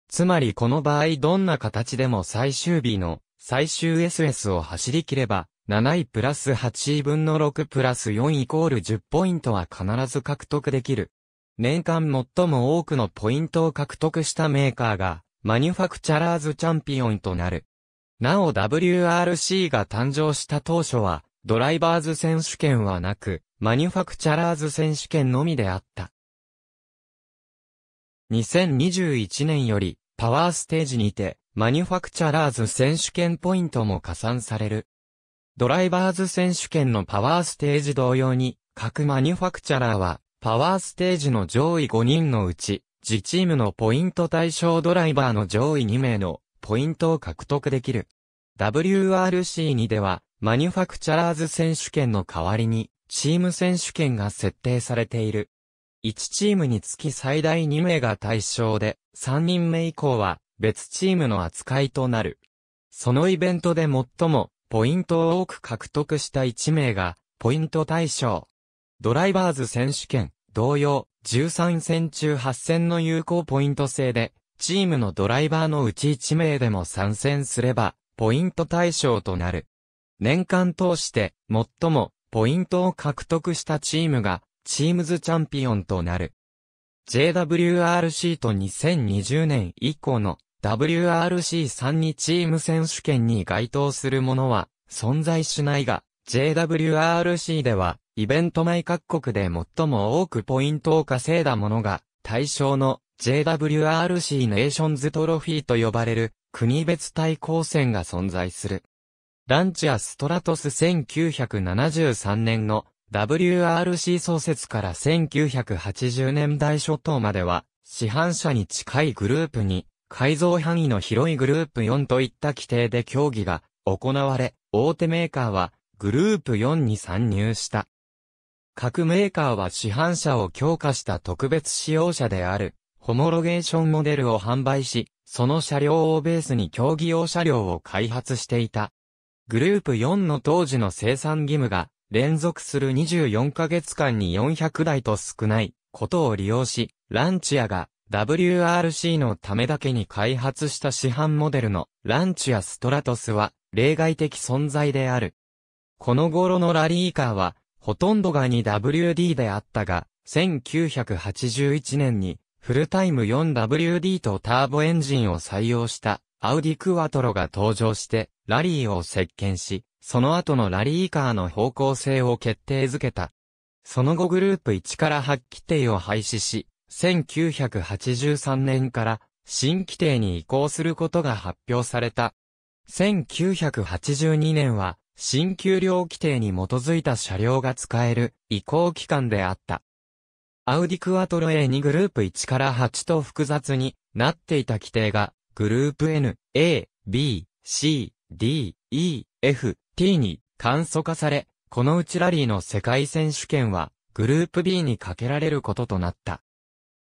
つまりこの場合どんな形でも最終日の最終 SS を走り切れば、7位プラス8位分の6プラス4イコール10ポイントは必ず獲得できる。年間最も多くのポイントを獲得したメーカーが、マニュファクチャラーズチャンピオンとなる。なお WRC が誕生した当初は、ドライバーズ選手権はなく、マニュファクチャラーズ選手権のみであった。2021年より、パワーステージにて、マニュファクチャラーズ選手権ポイントも加算される。ドライバーズ選手権のパワーステージ同様に、各マニュファクチャラーは、パワーステージの上位5人のうち、自チームのポイント対象ドライバーの上位2名のポイントを獲得できる。WRC2 では、マニュファクチャラーズ選手権の代わりに、チーム選手権が設定されている。1チームにつき最大2名が対象で、3人目以降は、別チームの扱いとなる。そのイベントで最もポイントを多く獲得した1名がポイント対象。ドライバーズ選手権同様13戦中8戦の有効ポイント制でチームのドライバーのうち1名でも参戦すればポイント対象となる。年間通して最もポイントを獲得したチームがチームズチャンピオンとなる。JWRC と2020年以降の w r c 3にチーム選手権に該当するものは存在しないが、JWRC では、イベント前各国で最も多くポイントを稼いだものが、対象の JWRC ネーションズトロフィーと呼ばれる国別対抗戦が存在する。ランチアストラトス1973年の WRC 創設から1980年代初頭までは、市販車に近いグループに改造範囲の広いグループ4といった規定で競技が行われ、大手メーカーはグループ4に参入した。各メーカーは市販車を強化した特別使用車である、ホモロゲーションモデルを販売し、その車両をベースに競技用車両を開発していた。グループ4の当時の生産義務が、連続する24ヶ月間に400台と少ないことを利用し、ランチアが WRC のためだけに開発した市販モデルのランチやストラトスは例外的存在である。この頃のラリーカーはほとんどが 2WD であったが、1981年にフルタイム 4WD とターボエンジンを採用したアウディクワトロが登場してラリーを席巻し、その後のラリーカーの方向性を決定づけた。その後グループ1から発起定を廃止し、1983年から新規定に移行することが発表された。1982年は新給料規定に基づいた車両が使える移行期間であった。アウディクワトロ A2 グループ1から8と複雑になっていた規定がグループ N、A、B、C、D、E、F、T に簡素化され、このうちラリーの世界選手権はグループ B にかけられることとなった。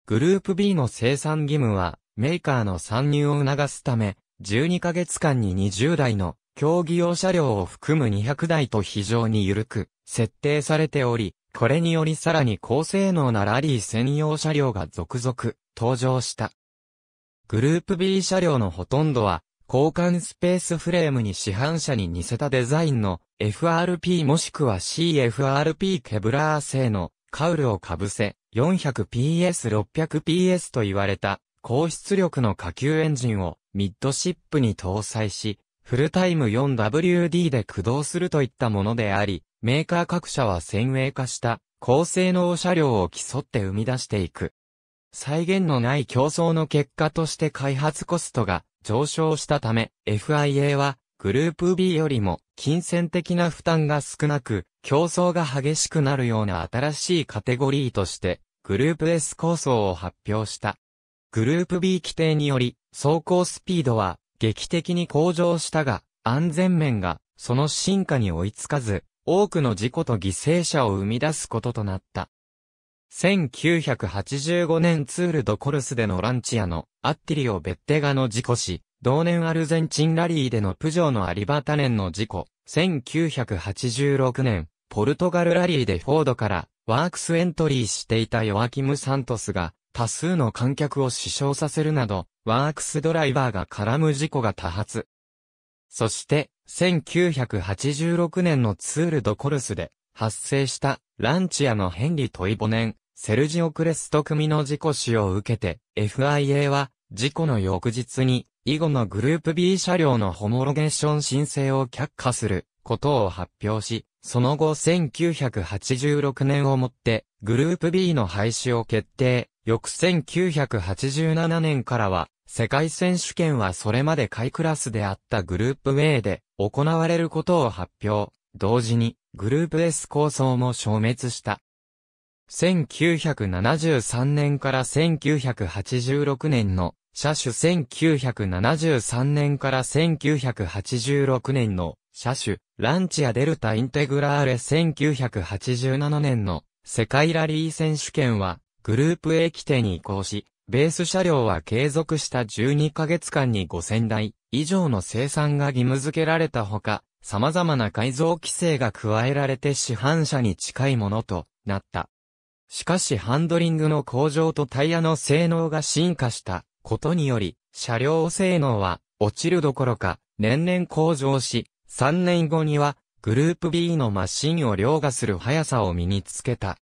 グループ B の生産義務は、メーカーの参入を促すため、12ヶ月間に20台の競技用車両を含む200台と非常に緩く設定されており、これによりさらに高性能なラリー専用車両が続々登場した。グループ B 車両のほとんどは、交換スペースフレームに市販車に似せたデザインの FRP もしくは CFRP ケブラー製のカウルをかぶせ、400PS600PS と言われた高出力の下級エンジンをミッドシップに搭載し、フルタイム 4WD で駆動するといったものであり、メーカー各社は先鋭化した高性能車両を競って生み出していく。再現のない競争の結果として開発コストが上昇したため、FIA はグループ B よりも金銭的な負担が少なく、競争が激しくなるような新しいカテゴリーとして、グループ S 構想を発表した。グループ B 規定により、走行スピードは劇的に向上したが、安全面がその進化に追いつかず、多くの事故と犠牲者を生み出すこととなった。1985年ツール・ド・コルスでのランチアのアッティリオ・ベッテガの事故し、同年アルゼンチンラリーでのプジョーのアリバタネンの事故、1986年、ポルトガルラリーでフォードからワークスエントリーしていたヨアキム・サントスが多数の観客を死傷させるなど、ワークスドライバーが絡む事故が多発。そして、1986年のツール・ド・コルスで発生したランチアのヘンリ・トイボネン、セルジオ・クレスト組の事故死を受けて、FIA は事故の翌日に以後のグループ B 車両のホモロゲーション申請を却下することを発表し、その後1986年をもってグループ B の廃止を決定。翌1987年からは世界選手権はそれまで下位クラスであったグループ A で行われることを発表。同時にグループ S 構想も消滅した。1973年から1986年の車種1973年から1986年の車種、ランチアデルタインテグラーレ1987年の世界ラリー選手権はグループ A 規定に移行し、ベース車両は継続した12ヶ月間に5000台以上の生産が義務付けられたほか、様々な改造規制が加えられて市販車に近いものとなった。しかしハンドリングの向上とタイヤの性能が進化したことにより、車両性能は落ちるどころか年々向上し、3年後にはグループ B のマシンを凌駕する速さを身につけた。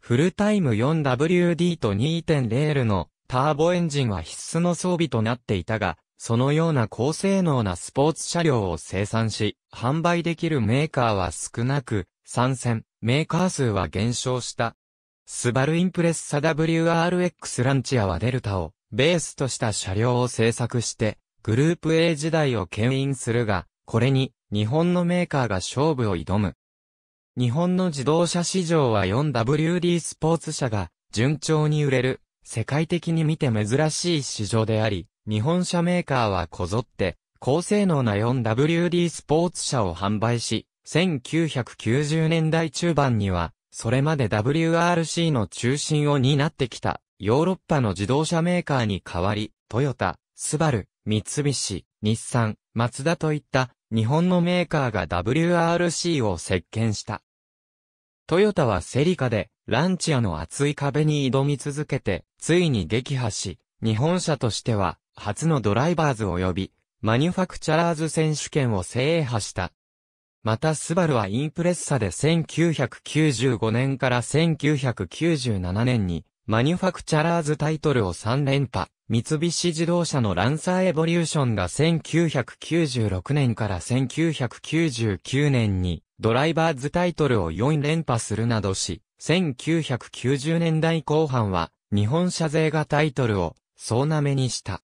フルタイム 4WD と2.0のターボエンジンは必須の装備となっていたが、そのような高性能なスポーツ車両を生産し、販売できるメーカーは少なく、参戦、メーカー数は減少した。スバルインプレッサ WRX ランチアはデルタをベースとした車両を製作して、グループ A 時代を牽引するが、これに日本のメーカーが勝負を挑む。日本の自動車市場は 4WD スポーツ車が順調に売れる、世界的に見て珍しい市場であり、日本車メーカーはこぞって、高性能な 4WD スポーツ車を販売し、1990年代中盤には、それまで WRC の中心を担ってきたヨーロッパの自動車メーカーに代わり、トヨタ、スバル、三菱、日産、マツダといった日本のメーカーが WRC を席巻した。トヨタはセリカでランチアの厚い壁に挑み続けて、ついに撃破し、日本車としては初のドライバーズ及びマニュファクチャラーズ選手権を制覇した。またスバルはインプレッサで1995年から1997年にマニュファクチャラーズタイトルを3連覇、三菱自動車のランサーエボリューションが1996年から1999年にドライバーズタイトルを4連覇するなどし、1990年代後半は日本車勢がタイトルを総なめにした。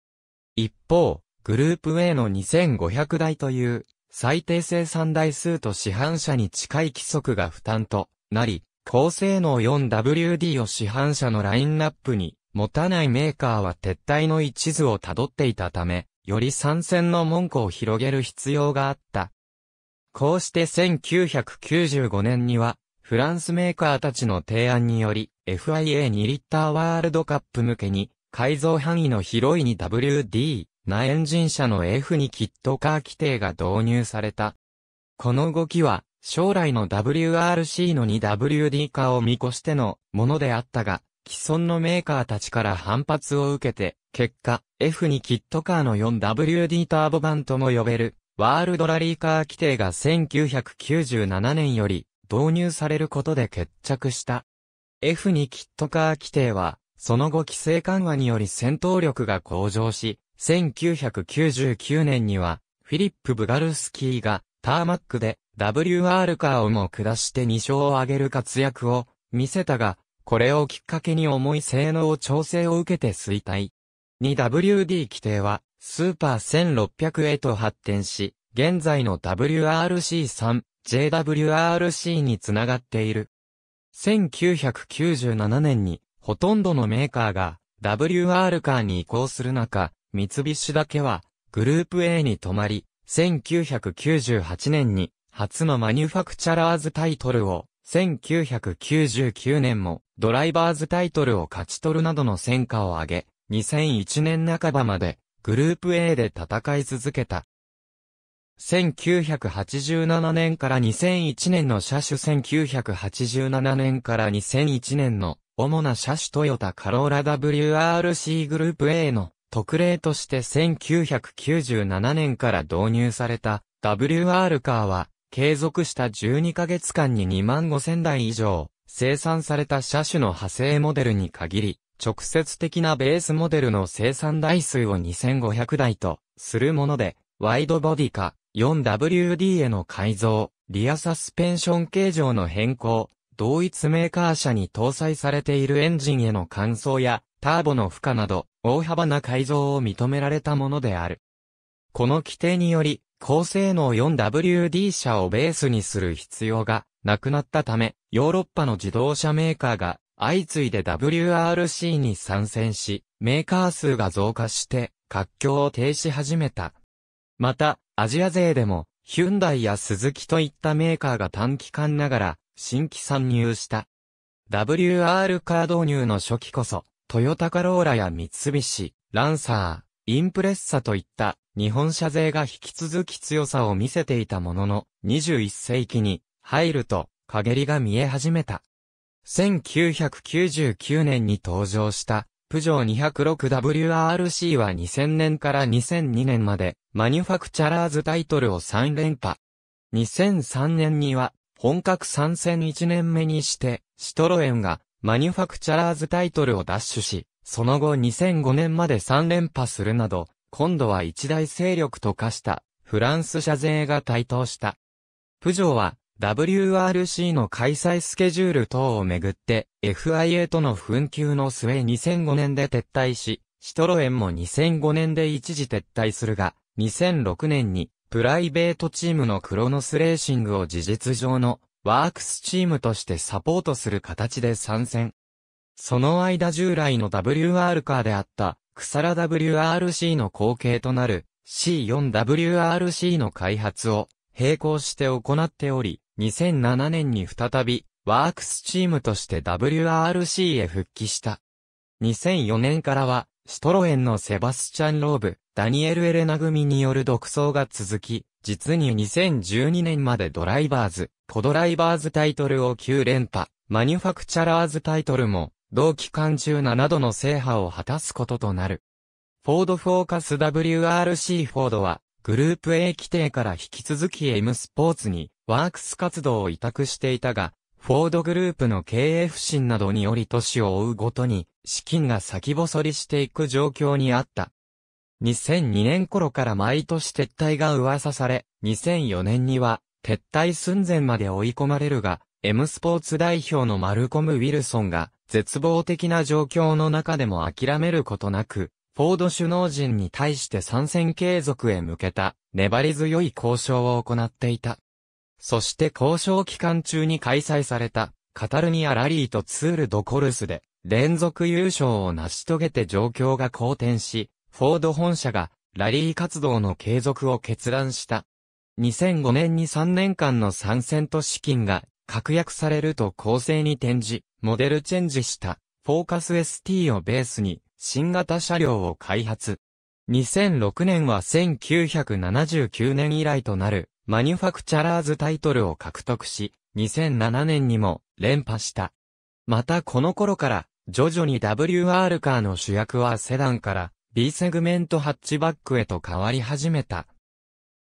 一方、グループ A の2500台という最低生産台数と市販車に近い規則が負担となり、高性能 4WD を市販車のラインナップに持たないメーカーは撤退の一途をたどっていたため、より参戦の門戸を広げる必要があった。こうして1995年には、フランスメーカーたちの提案により、FIA2 リッターワールドカップ向けに、改造範囲の広いに WD なエンジン車の F にキットカー規定が導入された。この動きは、将来の WRC の 2WD 化を見越してのものであったが、既存のメーカーたちから反発を受けて、結果、F 2キットカーの 4WD ターボ版とも呼べる、ワールドラリーカー規定が1997年より導入されることで決着した。F 2キットカー規定は、その後規制緩和により戦闘力が向上し、1999年には、フィリップ・ブガルスキーがターマックで WR カーをも下して2勝を挙げる活躍を見せたが、これをきっかけに重い性能調整を受けて衰退。2WD 規定はスーパー1600へと発展し、現在の WRC3、JWRC につながっている。1997年にほとんどのメーカーが WR カーに移行する中、三菱だけはグループ A に止まり、1998年に初のマニュファクチャラーズタイトルを、1999年もドライバーズタイトルを勝ち取るなどの戦果を上げ、2001年半ばまでグループ A で戦い続けた。1987年から2001年の車種1987年から2001年の主な車種トヨタカローラ WRC グループ A の特例として1997年から導入された WR カーは、継続した12ヶ月間に2万5000台以上、生産された車種の派生モデルに限り、直接的なベースモデルの生産台数を2500台とするもので、ワイドボディカ 4WD への改造、リアサスペンション形状の変更、同一メーカー車に搭載されているエンジンへの換装や、ターボの負荷など、大幅な改造を認められたものである。この規定により、高性能 4WD 車をベースにする必要がなくなったため、ヨーロッパの自動車メーカーが相次いで WRC に参戦し、メーカー数が増加して活況を停止始めた。また、アジア勢でも、ヒュンダイやスズキといったメーカーが短期間ながら新規参入した。WR カー導入の初期こそ、トヨタカローラや三菱、ランサー、インプレッサといった日本車勢が引き続き強さを見せていたものの、21世紀に入ると陰りが見え始めた。1999年に登場したプジョー 206WRC は2000年から2002年までマニュファクチャラーズタイトルを3連覇。2003年には本格参戦1年目にしてシトロエンがマニュファクチャラーズタイトルを奪取し、その後2005年まで3連覇するなど、今度は一大勢力と化したフランス社勢が台頭した。プジョーは WRC の開催スケジュール等をめぐって FIA との紛糾の末2005年で撤退し、シトロエンも2005年で一時撤退するが、2006年にプライベートチームのクロノスレーシングを事実上のワークスチームとしてサポートする形で参戦。その間従来の WR カーであったクサラ WRC の後継となる C4WRC の開発を並行して行っており、2007年に再びワークスチームとして WRC へ復帰した。2004年からはシトロエンのセバスチャン・ローブ、ダニエル・エレナ組による独走が続き、実に2012年までドライバーズ、コドライバーズタイトルを9連覇、マニュファクチャラーズタイトルも、同期間中7度の制覇を果たすこととなる。フォードフォーカス WRC フォードは、グループ A 規定から引き続き M スポーツにワークス活動を委託していたが、フォードグループの経営不振などにより年を追うごとに、資金が先細りしていく状況にあった。2002年頃から毎年撤退が噂され、2004年には撤退寸前まで追い込まれるが、M スポーツ代表のマルコム・ウィルソンが、絶望的な状況の中でも諦めることなく、フォード首脳陣に対して参戦継続へ向けた、粘り強い交渉を行っていた。そして交渉期間中に開催された、カタルニアラリーとツール・ド・コルスで、連続優勝を成し遂げて状況が好転し、フォード本社が、ラリー活動の継続を決断した。2005年に3年間の参戦と資金が確約されると構成に転じ、モデルチェンジしたフォーカス ST をベースに新型車両を開発。2006年は1979年以来となるマニュファクチャラーズタイトルを獲得し、2007年にも連覇した。またこの頃から徐々に WR カーの主役はセダンから B セグメントハッチバックへと変わり始めた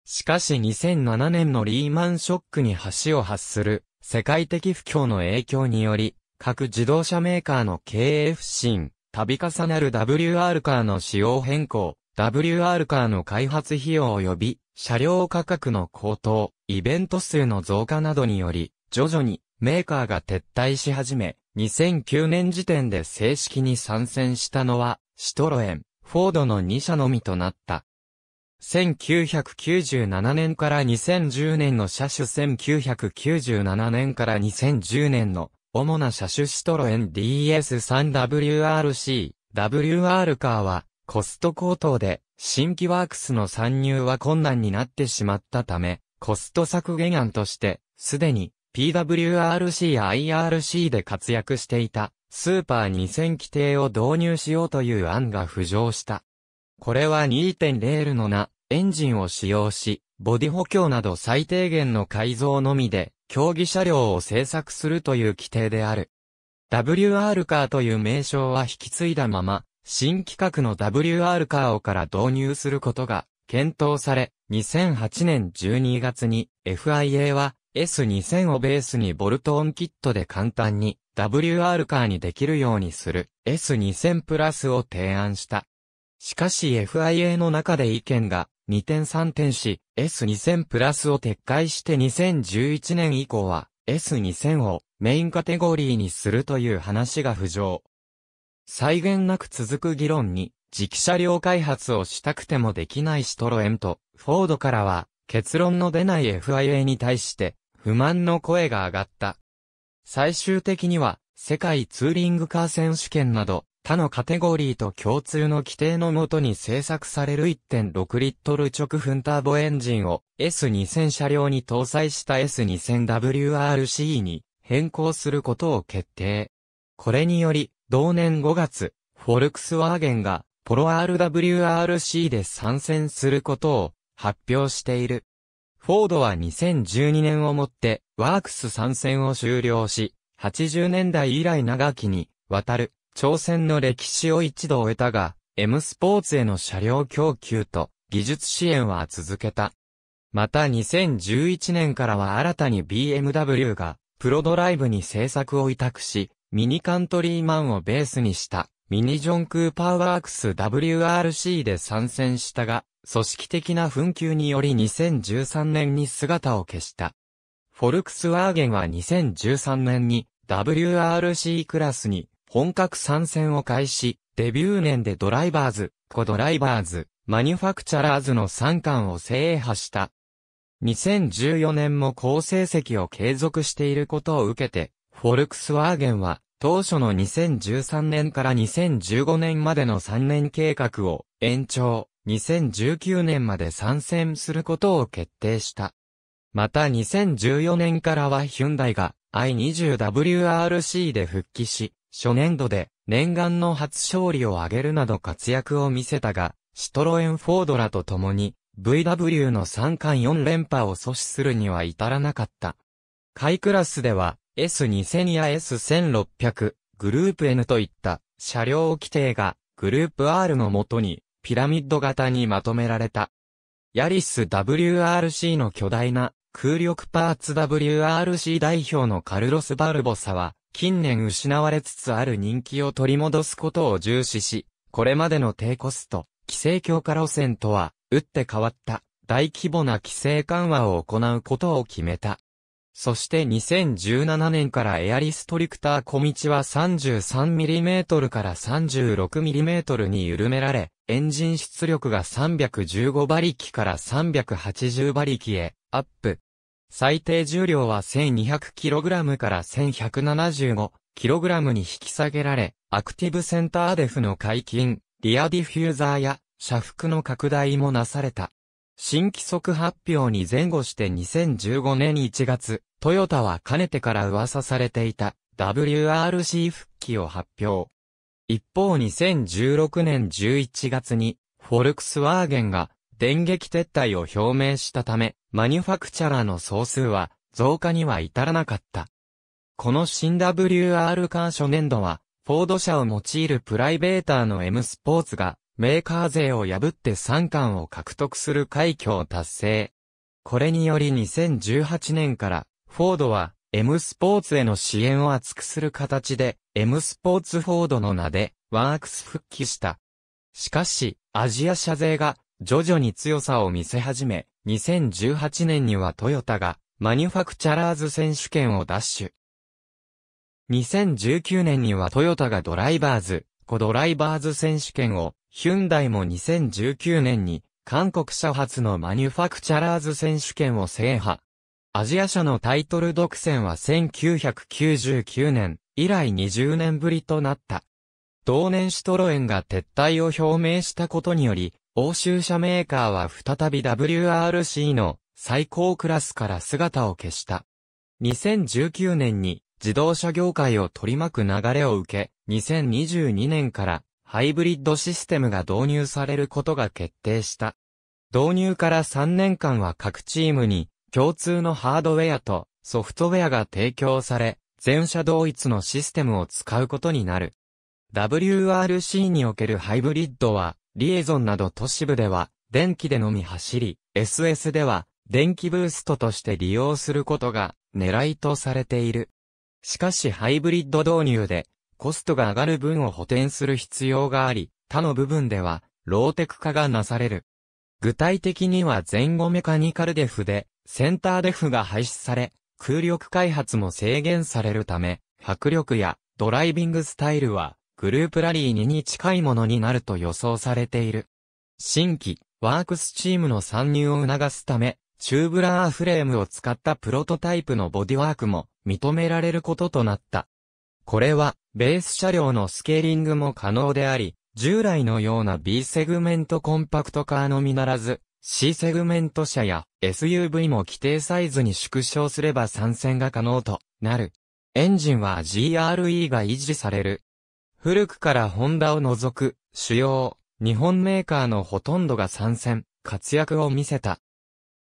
しかし2007年のリーマンショックに橋を発する世界的不況の影響により、各自動車メーカーの経営不振、度重なる WR カーの仕様変更、WR カーの開発費用及び、車両価格の高騰、イベント数の増加などにより、徐々にメーカーが撤退し始め、2009年時点で正式に参戦したのは、シトロエン、フォードの2社のみとなった。1997年から2010年の車種1997年から2010年の主な車種シトロエン DS3WRC、WR カーはコスト高騰で新規ワークスの参入は困難になってしまったため、コスト削減案としてすでに PWRC や IRC で活躍していたスーパー2000規定を導入しようという案が浮上した。これは2.0のな、エンジンを使用し、ボディ補強など最低限の改造のみで、競技車両を製作するという規定である。WR カーという名称は引き継いだまま、新規格の WR カーをから導入することが検討され、2008年12月に FIA は S2000 をベースにボルトオンキットで簡単に WR カーにできるようにする S2000 プラスを提案した。しかし FIA の中で意見が2点3点し、S2000 プラスを撤回して2011年以降は S2000 をメインカテゴリーにするという話が浮上。再現なく続く議論に、直車両開発をしたくてもできないシトロエンと、フォードからは、結論の出ない FIA に対して、不満の声が上がった。最終的には、世界ツーリングカー選手権など、他のカテゴリーと共通の規定のもとに製作される1.6リットル直噴ターボエンジンを S2000 車両に搭載した S2000WRC に変更することを決定。これにより、同年5月、フォルクスワーゲンがポロ RWRC で参戦することを発表している。フォードは2012年をもってワークス参戦を終了し、80年代以来長きにわたる挑戦の歴史を一度終えたが、M スポーツへの車両供給と技術支援は続けた。また2011年からは新たに BMW がプロドライブに制作を委託し、ミニカントリーマンをベースにしたミニジョンクーパーワークス WRC で参戦したが、組織的な紛糾により2013年に姿を消した。フォルクスワーゲンは2013年に WRC クラスに本格参戦を開始、デビュー年でドライバーズ、コドライバーズ、マニュファクチャラーズの3冠を制覇した。2014年も好成績を継続していることを受けて、フォルクスワーゲンは、当初の2013年から2015年までの3年計画を延長、2019年まで参戦することを決定した。また2014年からはヒュンダイが i20WRC で復帰し、初年度で念願の初勝利を挙げるなど活躍を見せたが、シトロエンフォードらと共に VW の3冠4連覇を阻止するには至らなかった。下クラスでは S2000 や S1600、グループ N といった車両規定がグループ R のもとにピラミッド型にまとめられた。ヤリス WRC の巨大な空力パーツ WRC 代表のカルロス・バルボサは近年失われつつある人気を取り戻すことを重視し、これまでの低コスト、規制強化路線とは、打って変わった大規模な規制緩和を行うことを決めた。そして2017年からエアリストリクター小道は 33mm から 36mm に緩められ、エンジン出力が315馬力から380馬力へアップ。最低重量は 1200kg から 1175kg に引き下げられ、アクティブセンターデフの解禁、リアディフューザーや、社服の拡大もなされた。新規則発表に前後して2015年1月、トヨタはかねてから噂されていた WRC 復帰を発表。一方2016年11月に、フォルクスワーゲンが電撃撤退を表明したため、マニュファクチャラーの総数は増加には至らなかった。この新 WR カー初年度は、フォード社を用いるプライベーターの M スポーツが、メーカー勢を破って3冠を獲得する快挙を達成。これにより2018年から、フォードは、M スポーツへの支援を厚くする形で、M スポーツフォードの名で、ワークス復帰した。しかし、アジア社勢が、徐々に強さを見せ始め、2018年にはトヨタがマニュファクチャラーズ選手権を奪取。2019年にはトヨタがドライバーズ、コドライバーズ選手権を、ヒュンダイも2019年に韓国車初のマニュファクチャラーズ選手権を制覇。アジア社のタイトル独占は1999年以来20年ぶりとなった。同年シトロエンが撤退を表明したことにより、欧州車メーカーは再び WRC の最高クラスから姿を消した。2019年に自動車業界を取り巻く流れを受け、2022年からハイブリッドシステムが導入されることが決定した。導入から3年間は各チームに共通のハードウェアとソフトウェアが提供され、全社同一のシステムを使うことになる。WRC におけるハイブリッドは、リエゾンなど都市部では、電気でのみ走り、SS では、電気ブーストとして利用することが狙いとされている。しかしハイブリッド導入で、コストが上がる分を補填する必要があり、他の部分では、ローテク化がなされる。具体的には前後メカニカルデフで、センターデフが廃止され、空力開発も制限されるため、迫力やドライビングスタイルはグループラリー2に近いものになると予想されている。新規、ワークスチームの参入を促すため、チューブラーフレームを使ったプロトタイプのボディワークも認められることとなった。これは、ベース車両のスケーリングも可能であり、従来のような B セグメントコンパクトカーのみならず、C セグメント車や SUV も規定サイズに縮小すれば参戦が可能となる。エンジンは GRE が維持される。古くからホンダを除く主要日本メーカーのほとんどが参戦、活躍を見せた。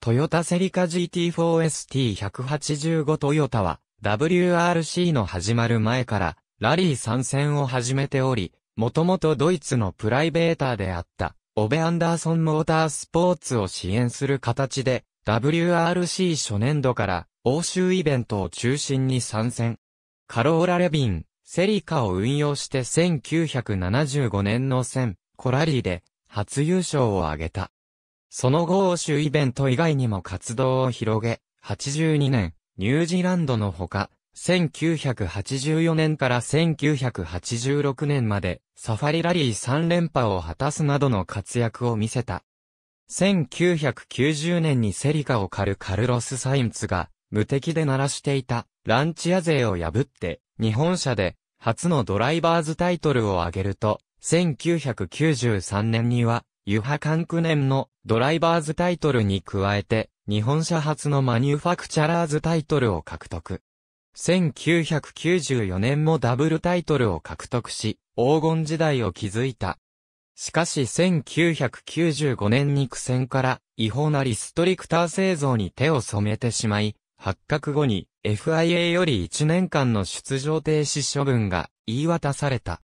トヨタセリカ GT4ST185 トヨタは WRC の始まる前からラリー参戦を始めており、もともとドイツのプライベーターであったオベ・アンダーソン・モータースポーツを支援する形で WRC 初年度から欧州イベントを中心に参戦。カローラ・レビン、セリカを運用して1975年の戦、コラリーで初優勝を挙げた。その後欧州イベント以外にも活動を広げ、82年、ニュージーランドのほか、1984年から1986年まで、サファリラリー3連覇を果たすなどの活躍を見せた。1990年にセリカを狩るカルロス・サインツが、無敵で鳴らしていた、ランチア勢を破って、日本車で、初のドライバーズタイトルを挙げると、1993年には、ユハカンク年のドライバーズタイトルに加えて、日本車初のマニュファクチャラーズタイトルを獲得。1994年もダブルタイトルを獲得し、黄金時代を築いた。しかし1995年に苦戦から違法なリストリクター製造に手を染めてしまい、発覚後に FIA より1年間の出場停止処分が言い渡された。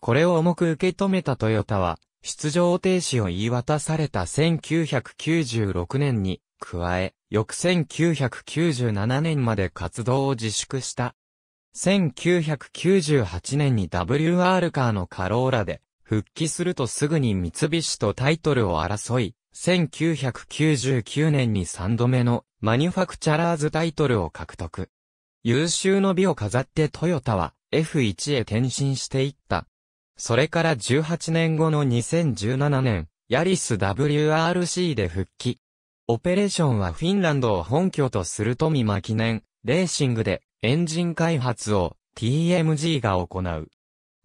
これを重く受け止めたトヨタは、出場停止を言い渡された1996年に、加え、翌1997年まで活動を自粛した。1998年に WR カーのカローラで、復帰するとすぐに三菱とタイトルを争い、1999年に3度目のマニュファクチャラーズタイトルを獲得。優秀の美を飾ってトヨタは F1 へ転身していった。それから18年後の2017年、ヤリス WRC で復帰。オペレーションはフィンランドを本拠とする富間記念、レーシングでエンジン開発を TMG が行う。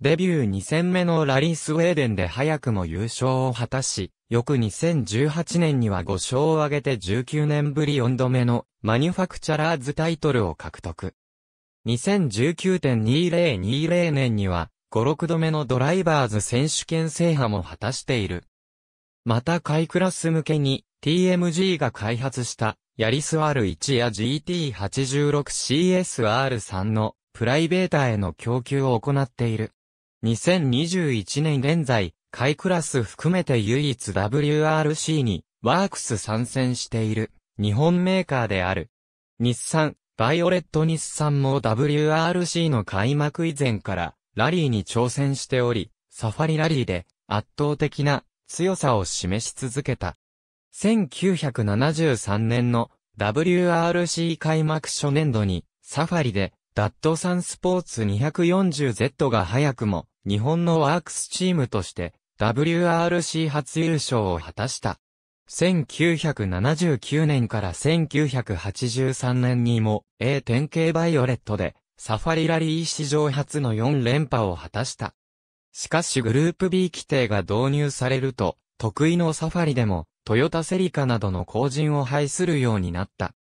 デビュー2戦目のラリースウェーデンで早くも優勝を果たし、翌2018年には5勝を挙げて19年ぶり4度目のマニュファクチャラーズタイトルを獲得。2019.2020年には5、6度目のドライバーズ選手権制覇も果たしている。また買いクラス向けに TMG が開発したヤリス R1 や GT86CSR3 のプライベーターへの供給を行っている。2021年現在、海クラス含めて唯一 WRC にワークス参戦している日本メーカーである。日産、バイオレット日産も WRC の開幕以前からラリーに挑戦しており、サファリラリーで圧倒的な強さを示し続けた。1973年の WRC 開幕初年度にサファリでダットサンスポーツ 240Z が早くも日本のワークスチームとして WRC 初優勝を果たした。1979年から1983年にも A 典型バイオレットでサファリラリー史上初の4連覇を果たした。しかしグループ B 規定が導入されると得意のサファリでもトヨタセリカなどの後陣を排するようになった。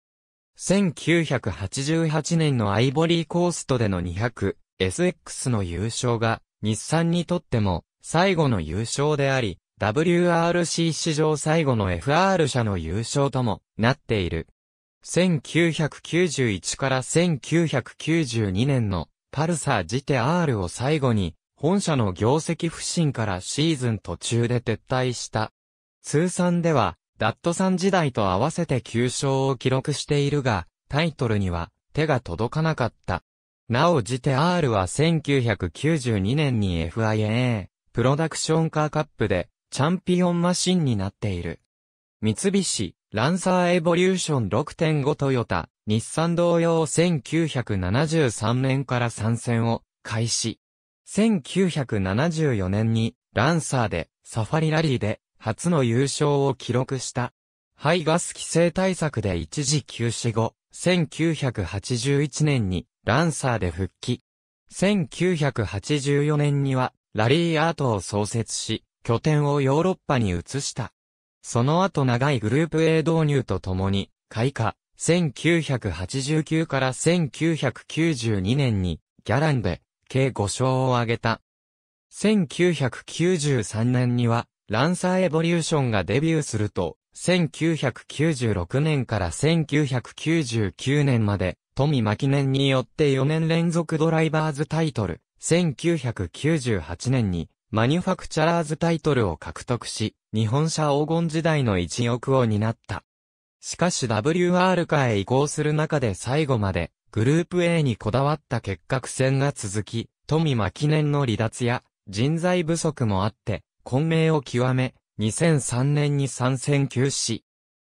1988年のアイボリーコーストでの 200SX の優勝が日産にとっても最後の優勝であり、WRC 史上最後の FR 社の優勝ともなっている。1991から1992年のパルサージテ R を最後に本社の業績不振からシーズン途中で撤退した。通算ではダットさん時代と合わせて9勝を記録しているが、タイトルには手が届かなかった。なおじて R は1992年に FIA、プロダクションカーカップで、チャンピオンマシンになっている。三菱、ランサーエボリューション6.5トヨタ、日産同様1973年から参戦を開始。1974年にランサーでサファリラリーで初の優勝を記録した。ハイガス規制対策で一時休止後、1981年にランサーで復帰。1984年には、ラリーアートを創設し、拠点をヨーロッパに移した。その後長いグループ A 導入とともに、開花、1989から1992年に、ギャランで、計5勝を挙げた。1993年には、ランサーエボリューションがデビューすると、1996年から1999年まで、富牧年によって4年連続ドライバーズタイトル、1998年にマニュファクチャラーズタイトルを獲得し、日本車黄金時代の一翼を担った。しかし WR 化へ移行する中で最後まで、グループ A にこだわった結核戦が続き、富牧年の離脱や人材不足もあって、混迷を極め、2003年に参戦休止。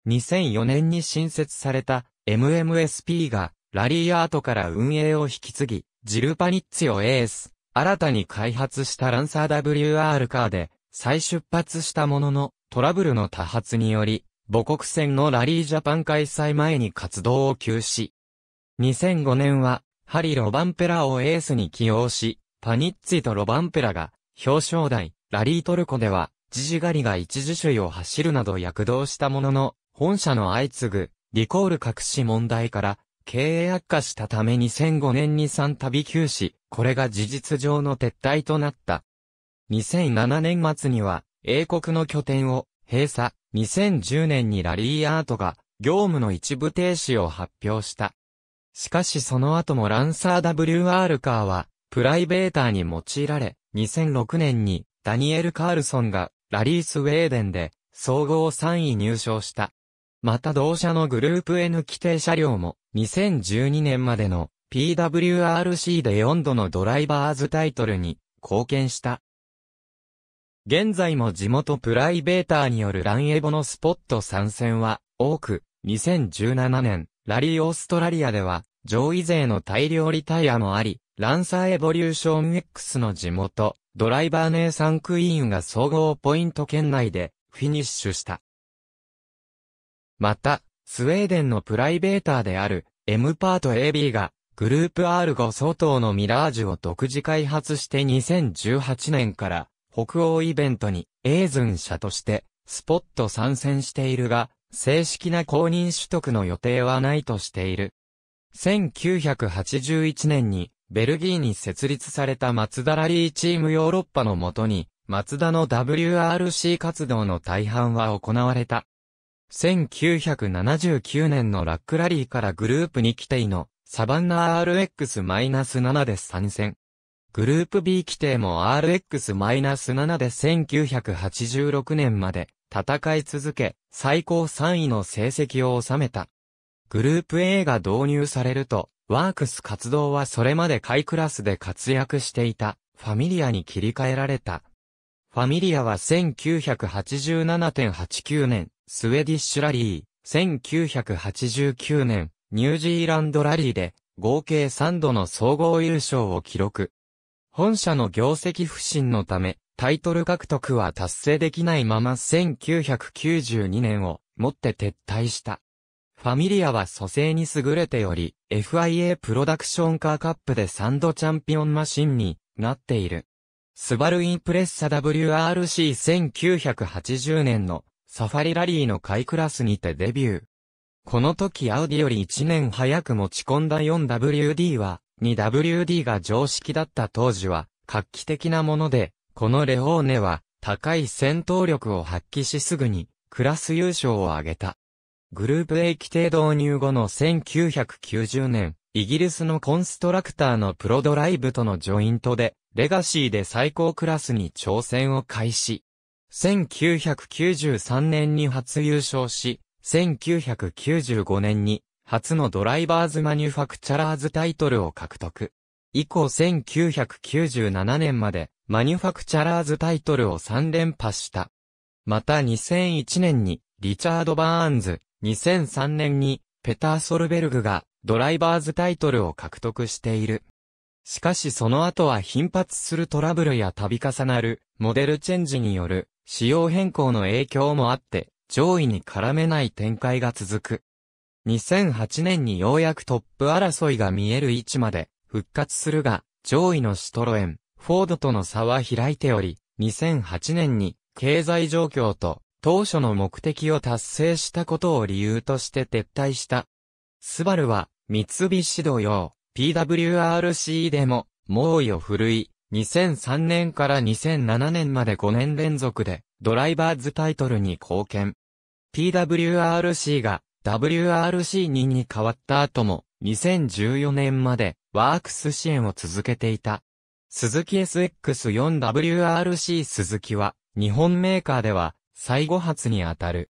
2004年に新設された MMSP がラリーアートから運営を引き継ぎ、ジルパニッツィをエース、新たに開発したランサー WR カーで、再出発したものの、トラブルの多発により、母国戦のラリージャパン開催前に活動を休止。2005年は、ハリ・ロバンペラをエースに起用し、パニッツィとロバンペラが、表彰台、ラリートルコでは、ジジガリが一時首位を走るなど躍動したものの、本社の相次ぐ、リコール隠し問題から、経営悪化したため2005年に3度休止、これが事実上の撤退となった。2007年末には、英国の拠点を閉鎖、2010年にラリーアートが業務の一部停止を発表した。しかしその後もランサー WR カーはプライベーターに用いられ、2006年にダニエル・カールソンがラリースウェーデンで総合3位入賞した。また同社のグループ N 規定車両も2012年までの PWRC で4度のドライバーズタイトルに貢献した。現在も地元プライベーターによるランエボのスポット参戦は多く、2017年、ラリーオーストラリアでは、上位勢の大量リタイアもあり、ランサーエボリューション X の地元、ドライバーネイサンクイーンが総合ポイント圏内でフィニッシュした。また、スウェーデンのプライベーターである M パート AB がグループ R5 相当のミラージュを独自開発して2018年から北欧イベントにエーズン社としてスポット参戦しているが正式な公認取得の予定はないとしている。1981年にベルギーに設立されたマツダラリーチームヨーロッパのもとにマツダの WRC 活動の大半は行われた。1979年のラックラリーからグループ2規定のサバンナ RX-7 で参戦。グループ B 規定も RX-7 で1986年まで戦い続け、最高3位の成績を収めた。グループ A が導入されると、ワークス活動はそれまで下位クラスで活躍していた、ファミリアに切り替えられた。ファミリアは1987.89年、スウェディッシュラリー、1989年、ニュージーランドラリーで、合計3度の総合優勝を記録。本社の業績不振のため、タイトル獲得は達成できないまま1992年をもって撤退した。ファミリアは蘇生に優れており、FIA プロダクションカーカップで3度チャンピオンマシンになっている。スバルインプレッサ WRC1980 年のサファリラリーの買いクラスにてデビュー。この時アウディより1年早く持ち込んだ 4WD は、2WD が常識だった当時は、画期的なもので、このレオーネは、高い戦闘力を発揮しすぐに、クラス優勝を挙げた。グループ A 規定導入後の1990年、イギリスのコンストラクターのプロドライブとのジョイントで、レガシーで最高クラスに挑戦を開始。1993年に初優勝し、1995年に初のドライバーズマニュファクチャラーズタイトルを獲得。以降1997年までマニュファクチャラーズタイトルを3連覇した。また2001年にリチャード・バーンズ、2003年にペター・ソルベルグがドライバーズタイトルを獲得している。しかしその後は頻発するトラブルや度重なるモデルチェンジによる仕様変更の影響もあって、上位に絡めない展開が続く。2008年にようやくトップ争いが見える位置まで復活するが、上位のシトロエン、フォードとの差は開いており、2008年に経済状況と当初の目的を達成したことを理由として撤退した。スバルは三菱同様、PWRC でも猛威を振るい、2003年から2007年まで5年連続でドライバーズタイトルに貢献。PWRC が WRC2 に変わった後も2014年までワークス支援を続けていた。鈴木 SX4WRC 鈴木は日本メーカーでは最後発にあたる。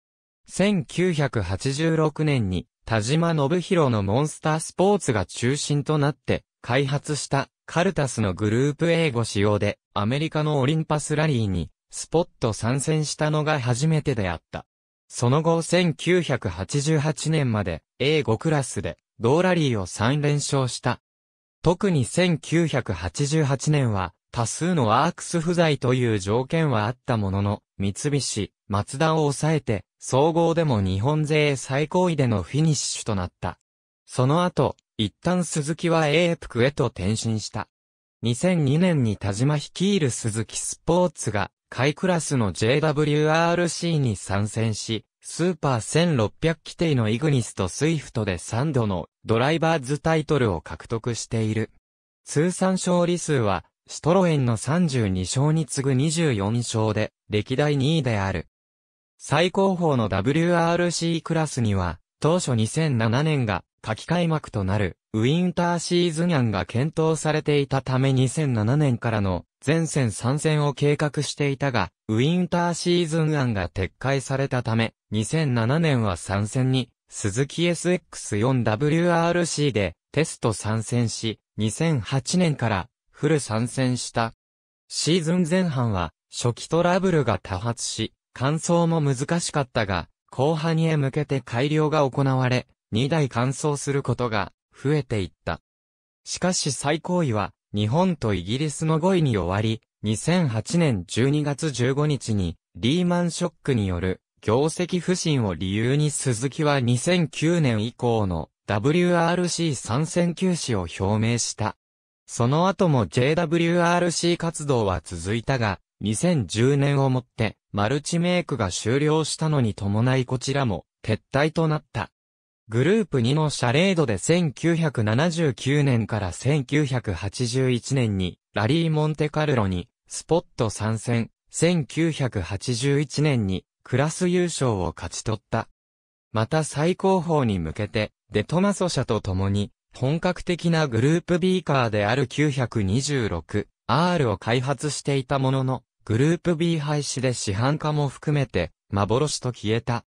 1986年に田島信弘のモンスタースポーツが中心となって開発したカルタスのグループ英語使用で、アメリカのオリンパスラリーに、スポット参戦したのが初めてであった。その後1988年まで、A5 クラスで、同ラリーを3連勝した。特に1988年は、多数のアークス不在という条件はあったものの、三菱、松田を抑えて、総合でも日本勢最高位でのフィニッシュとなった。その後、一旦鈴木はエープクへと転身した。2002年に田島率いる鈴木スポーツが、下クラスの JWRC に参戦し、スーパー1600規定のイグニスとスイフトで3度のドライバーズタイトルを獲得している。通算勝利数は、シトロエンの32勝に次ぐ24勝で、歴代2位である。最高峰の WRC クラスには、当初2007年が夏季開幕となるウィンターシーズン案が検討されていたため2007年からの全線参戦を計画していたが、ウィンターシーズン案が撤回されたため、2007年は参戦に、鈴木 SX4WRC でテスト参戦し、2008年からフル参戦した。シーズン前半は初期トラブルが多発し、乾燥も難しかったが、後半へ向けて改良が行われ、2台完走することが増えていった。しかし最高位は日本とイギリスの5位に終わり、2008年12月15日にリーマンショックによる業績不振を理由に鈴木は2009年以降の WRC 参戦休止を表明した。その後も JWRC 活動は続いたが、2010年をもってマルチメイクが終了したのに伴いこちらも撤退となった。グループ2のシャレードで1979年から1981年にラリー・モンテカルロにスポット参戦、1981年にクラス優勝を勝ち取った。また最高峰に向けてデトマソ社と共に本格的なグループ B カーである 926R を開発していたものの、グループ B 廃止で市販化も含めて幻と消えた。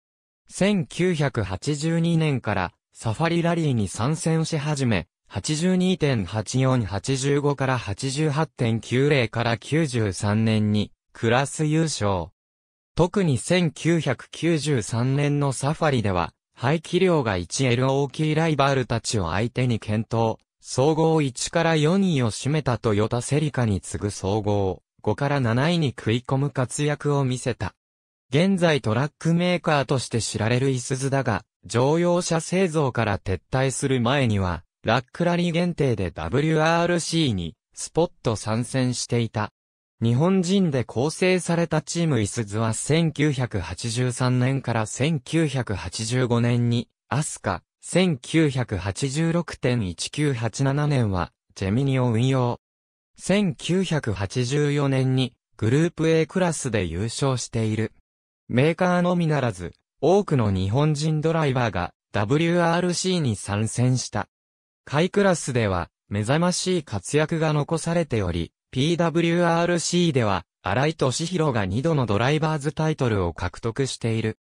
1982年からサファリラリーに参戦し始め、82.8485から88.90から93年にクラス優勝。特に1993年のサファリでは、排気量が 1L 大きいライバルたちを相手に検討、総合1から4位を占めたトヨタセリカに次ぐ総合5から7位に食い込む活躍を見せた。現在トラックメーカーとして知られるイスズだが、乗用車製造から撤退する前には、ラックラリー限定で WRC にスポット参戦していた。日本人で構成されたチームイスズは1983年から1985年に、アスカ、1986.1987年は、ジェミニを運用。1984年に、グループ A クラスで優勝している。メーカーのみならず、多くの日本人ドライバーが WRC に参戦した。下クラスでは、目覚ましい活躍が残されており、PWRC では、荒井敏弘が2度のドライバーズタイトルを獲得している。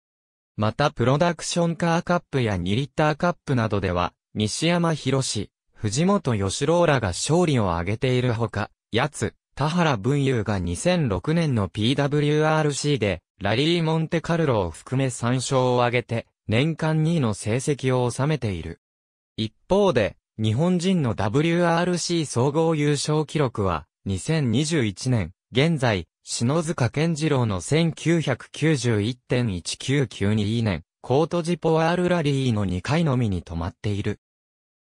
また、プロダクションカーカップや2リッターカップなどでは、西山博士、藤本義郎らが勝利を挙げているほか、八つ、田原文雄が2006年の PWRC で、ラリー・モンテカルロを含め3勝を挙げて、年間2位の成績を収めている。一方で、日本人の WRC 総合優勝記録は、2021年、現在、篠塚健次郎の1991.1992年、コートジポワールラリーの2回のみに止まっている。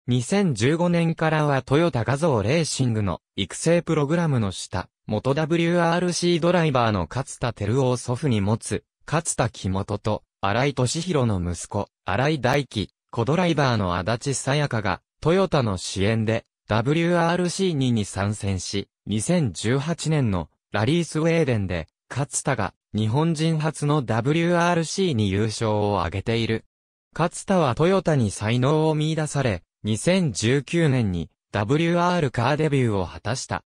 2015年からはトヨタ画像レーシングの育成プログラムの下、元 WRC ドライバーの勝田照夫祖父に持つ、勝田木本と、荒井俊弘の息子、荒井大輝、子ドライバーの足立さやかが、トヨタの支援で、WRC2 に参戦し、2018年のラリースウェーデンで、勝田が日本人初の WRC に優勝を挙げている。勝田はトヨタに才能を見出され、2019年に WR カーデビューを果たした。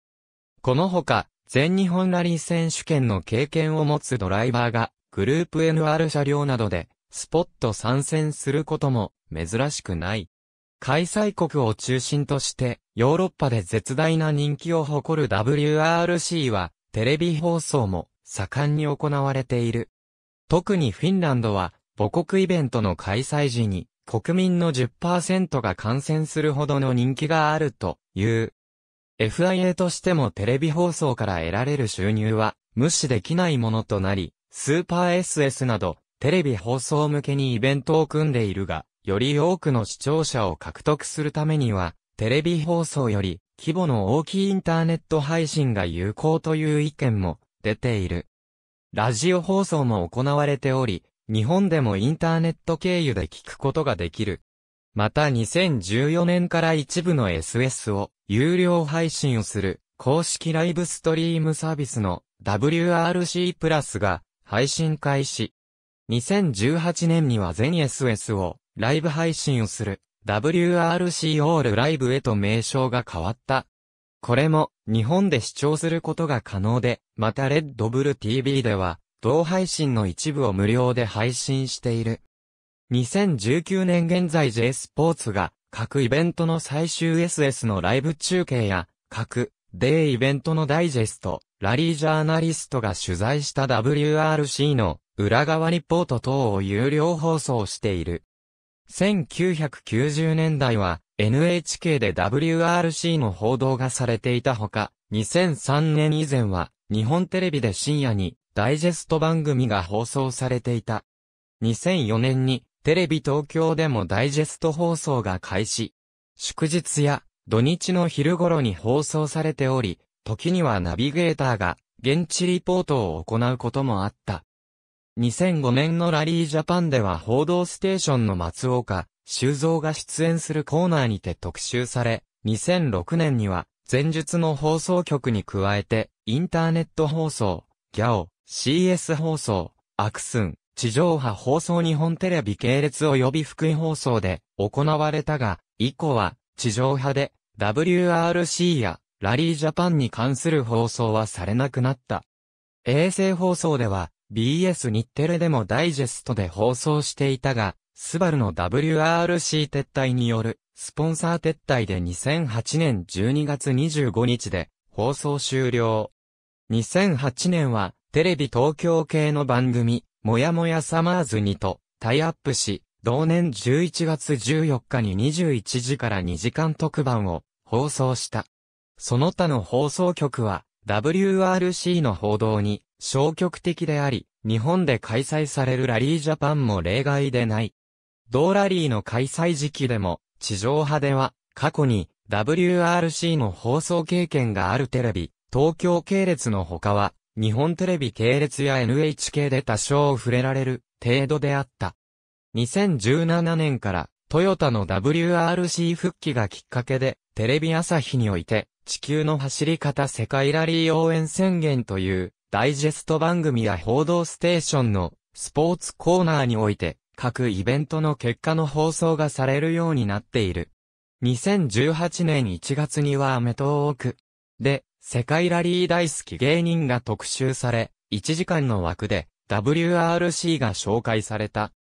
このほか、全日本ラリー選手権の経験を持つドライバーが、グループ NR 車両などで、スポット参戦することも珍しくない。開催国を中心として、ヨーロッパで絶大な人気を誇る WRC は、テレビ放送も盛んに行われている。特にフィンランドは、母国イベントの開催時に、国民の10%が感染するほどの人気があるという。FIA としてもテレビ放送から得られる収入は無視できないものとなり、スーパー SS などテレビ放送向けにイベントを組んでいるが、より多くの視聴者を獲得するためには、テレビ放送より規模の大きいインターネット配信が有効という意見も出ている。ラジオ放送も行われており、日本でもインターネット経由で聞くことができる。また2014年から一部の SS を有料配信をする公式ライブストリームサービスの WRC プラスが配信開始。2018年には全 SS をライブ配信をする WRC オールライブへと名称が変わった。これも日本で視聴することが可能で、またレッドブル TV では同配信の一部を無料で配信している。2019年現在 J スポーツが各イベントの最終 SS のライブ中継や各デイイベントのダイジェスト、ラリージャーナリストが取材した WRC の裏側リポート等を有料放送している。1990年代は NHK で WRC の報道がされていたほか、2003年以前は日本テレビで深夜にダイジェスト番組が放送されていた。2004年にテレビ東京でもダイジェスト放送が開始。祝日や土日の昼頃に放送されており、時にはナビゲーターが現地リポートを行うこともあった。2005年のラリージャパンでは報道ステーションの松岡、修造が出演するコーナーにて特集され、2006年には前述の放送局に加えて、インターネット放送、ギャオ、CS 放送、アクスン、地上波放送日本テレビ系列及び福井放送で行われたが、以降は地上波で WRC やラリージャパンに関する放送はされなくなった。衛星放送では BS 日テレでもダイジェストで放送していたが、スバルの WRC 撤退によるスポンサー撤退で2008年12月25日で放送終了。2008年はテレビ東京系の番組、もやもやサマーズにとタイアップし、同年11月14日に21時から2時間特番を放送した。その他の放送局は WRC の報道に消極的であり、日本で開催されるラリージャパンも例外でない。同ラリーの開催時期でも地上派では過去に WRC の放送経験があるテレビ、東京系列の他は日本テレビ系列や NHK で多少触れられる程度であった。2017年からトヨタの WRC 復帰がきっかけでテレビ朝日において地球の走り方世界ラリー応援宣言というダイジェスト番組や報道ステーションのスポーツコーナーにおいて各イベントの結果の放送がされるようになっている。2018年1月にはアメトーークで世界ラリー大好き芸人が特集され、1時間の枠で WRC が紹介された。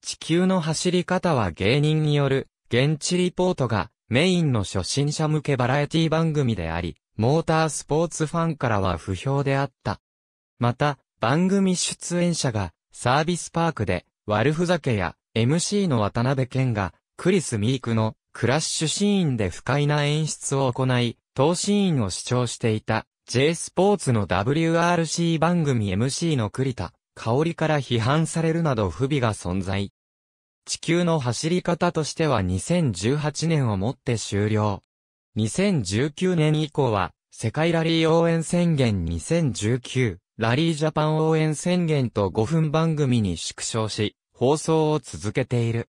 地球の走り方は芸人による現地リポートがメインの初心者向けバラエティ番組であり、モータースポーツファンからは不評であった。また、番組出演者がサービスパークで悪ふざけや MC の渡辺健がクリス・ミークのクラッシュシーンで不快な演出を行い、投資員を主張していた J スポーツの WRC 番組 MC の栗田、香りから批判されるなど不備が存在。地球の走り方としては2018年をもって終了。2019年以降は、世界ラリー応援宣言2019、ラリージャパン応援宣言と5分番組に縮小し、放送を続けている。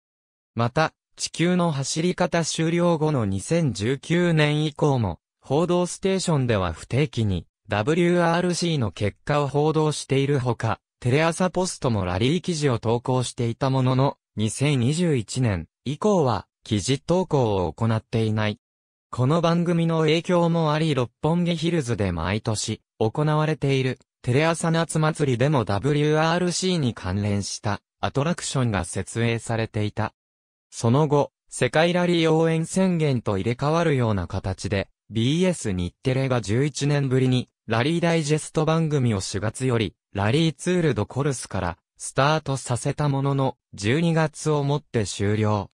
また、地球の走り方終了後の2019年以降も、報道ステーションでは不定期に WRC の結果を報道しているほか、テレ朝ポストもラリー記事を投稿していたものの、2021年以降は記事投稿を行っていない。この番組の影響もあり六本木ヒルズで毎年行われているテレ朝夏祭りでも WRC に関連したアトラクションが設営されていた。その後、世界ラリー応援宣言と入れ替わるような形で BS 日テレが11年ぶりに、ラリーダイジェスト番組を4月より、ラリーツールドコルスから、スタートさせたものの、12月をもって終了。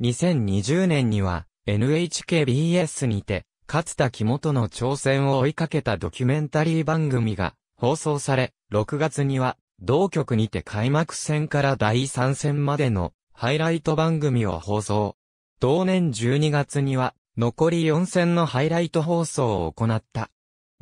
2020年には、NHKBS にて、勝田木本の挑戦を追いかけたドキュメンタリー番組が放送され、6月には、同局にて開幕戦から第3戦までのハイライト番組を放送。同年12月には、残り4戦のハイライト放送を行った。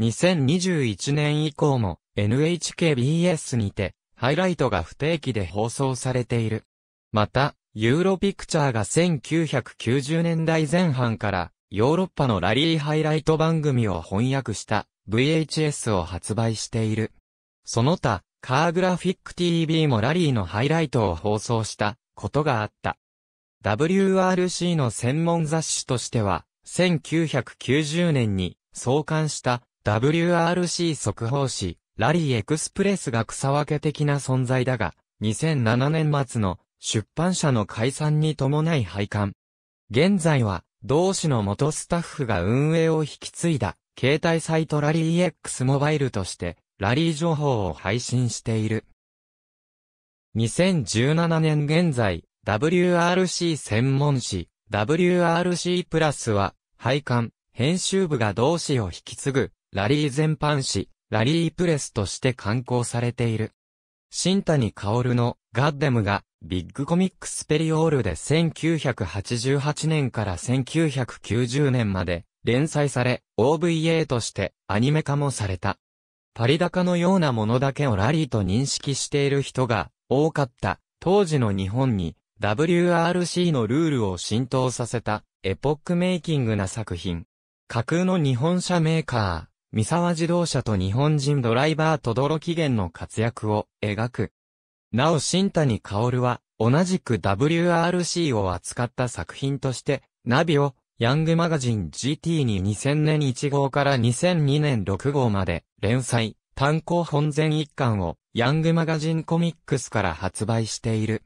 2021年以降も NHKBS にてハイライトが不定期で放送されている。また、ユーロピクチャーが1990年代前半からヨーロッパのラリーハイライト番組を翻訳した VHS を発売している。その他、カーグラフィック TV もラリーのハイライトを放送したことがあった。WRC の専門雑誌としては、1990年に創刊した WRC 速報誌、ラリーエクスプレスが草分け的な存在だが、2007年末の出版社の解散に伴い廃刊。現在は、同志の元スタッフが運営を引き継いだ、携帯サイトラリー x モバイルとして、ラリー情報を配信している。2017年現在、WRC 専門誌、WRC プラスは、配管、編集部が同誌を引き継ぐ、ラリー全般誌、ラリープレスとして刊行されている。新谷薫のガッデムがビッグコミックスペリオールで1988年から1990年まで連載され OVA としてアニメ化もされた。パリ高のようなものだけをラリーと認識している人が多かった当時の日本に WRC のルールを浸透させた、エポックメイキングな作品。架空の日本車メーカー、三沢自動車と日本人ドライバーと泥起源の活躍を描く。なお新谷薫は、同じく WRC を扱った作品として、ナビを、ヤングマガジン GT に2000年1号から2002年6号まで、連載、単行本全1巻を、ヤングマガジンコミックスから発売している。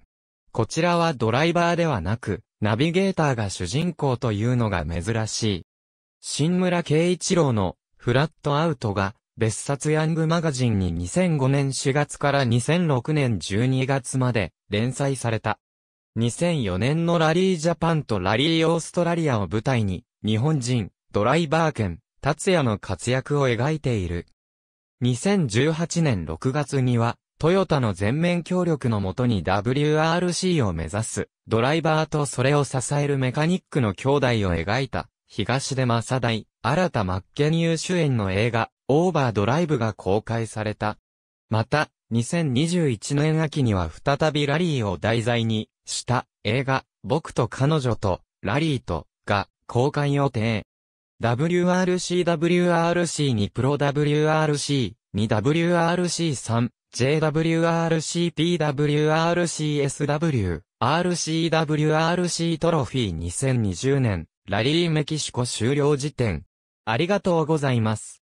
こちらはドライバーではなく、ナビゲーターが主人公というのが珍しい。新村慶一郎のフラットアウトが別冊ヤングマガジンに2005年4月から2006年12月まで連載された。2004年のラリージャパンとラリーオーストラリアを舞台に日本人、ドライバー兼、達也の活躍を描いている。2018年6月にはトヨタの全面協力のもとに WRC を目指す、ドライバーとそれを支えるメカニックの兄弟を描いた、東出正大、新田真ッケ主演の映画、オーバードライブが公開された。また、2021年秋には再びラリーを題材にした映画、僕と彼女とラリーとが公開予定。WRCWRC にプロ w r c に WRC3 JWRC、PWRC、SW、RCWRC トロフィー2020年、ラリーメキシコ終了時点。ありがとうございます。